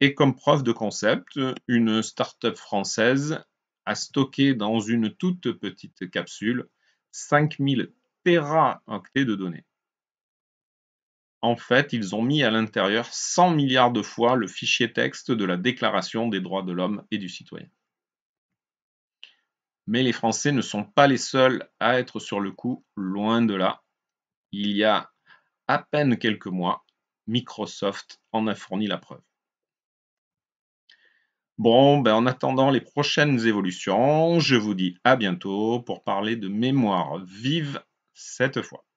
Et comme preuve de concept, une start-up française a stocké dans une toute petite capsule 5000 teraoctets de données. En fait, ils ont mis à l'intérieur 100 milliards de fois le fichier texte de la Déclaration des droits de l'homme et du citoyen. Mais les Français ne sont pas les seuls à être sur le coup, loin de là. Il y a à peine quelques mois, Microsoft en a fourni la preuve. Bon, ben en attendant les prochaines évolutions, je vous dis à bientôt pour parler de mémoire vive cette fois.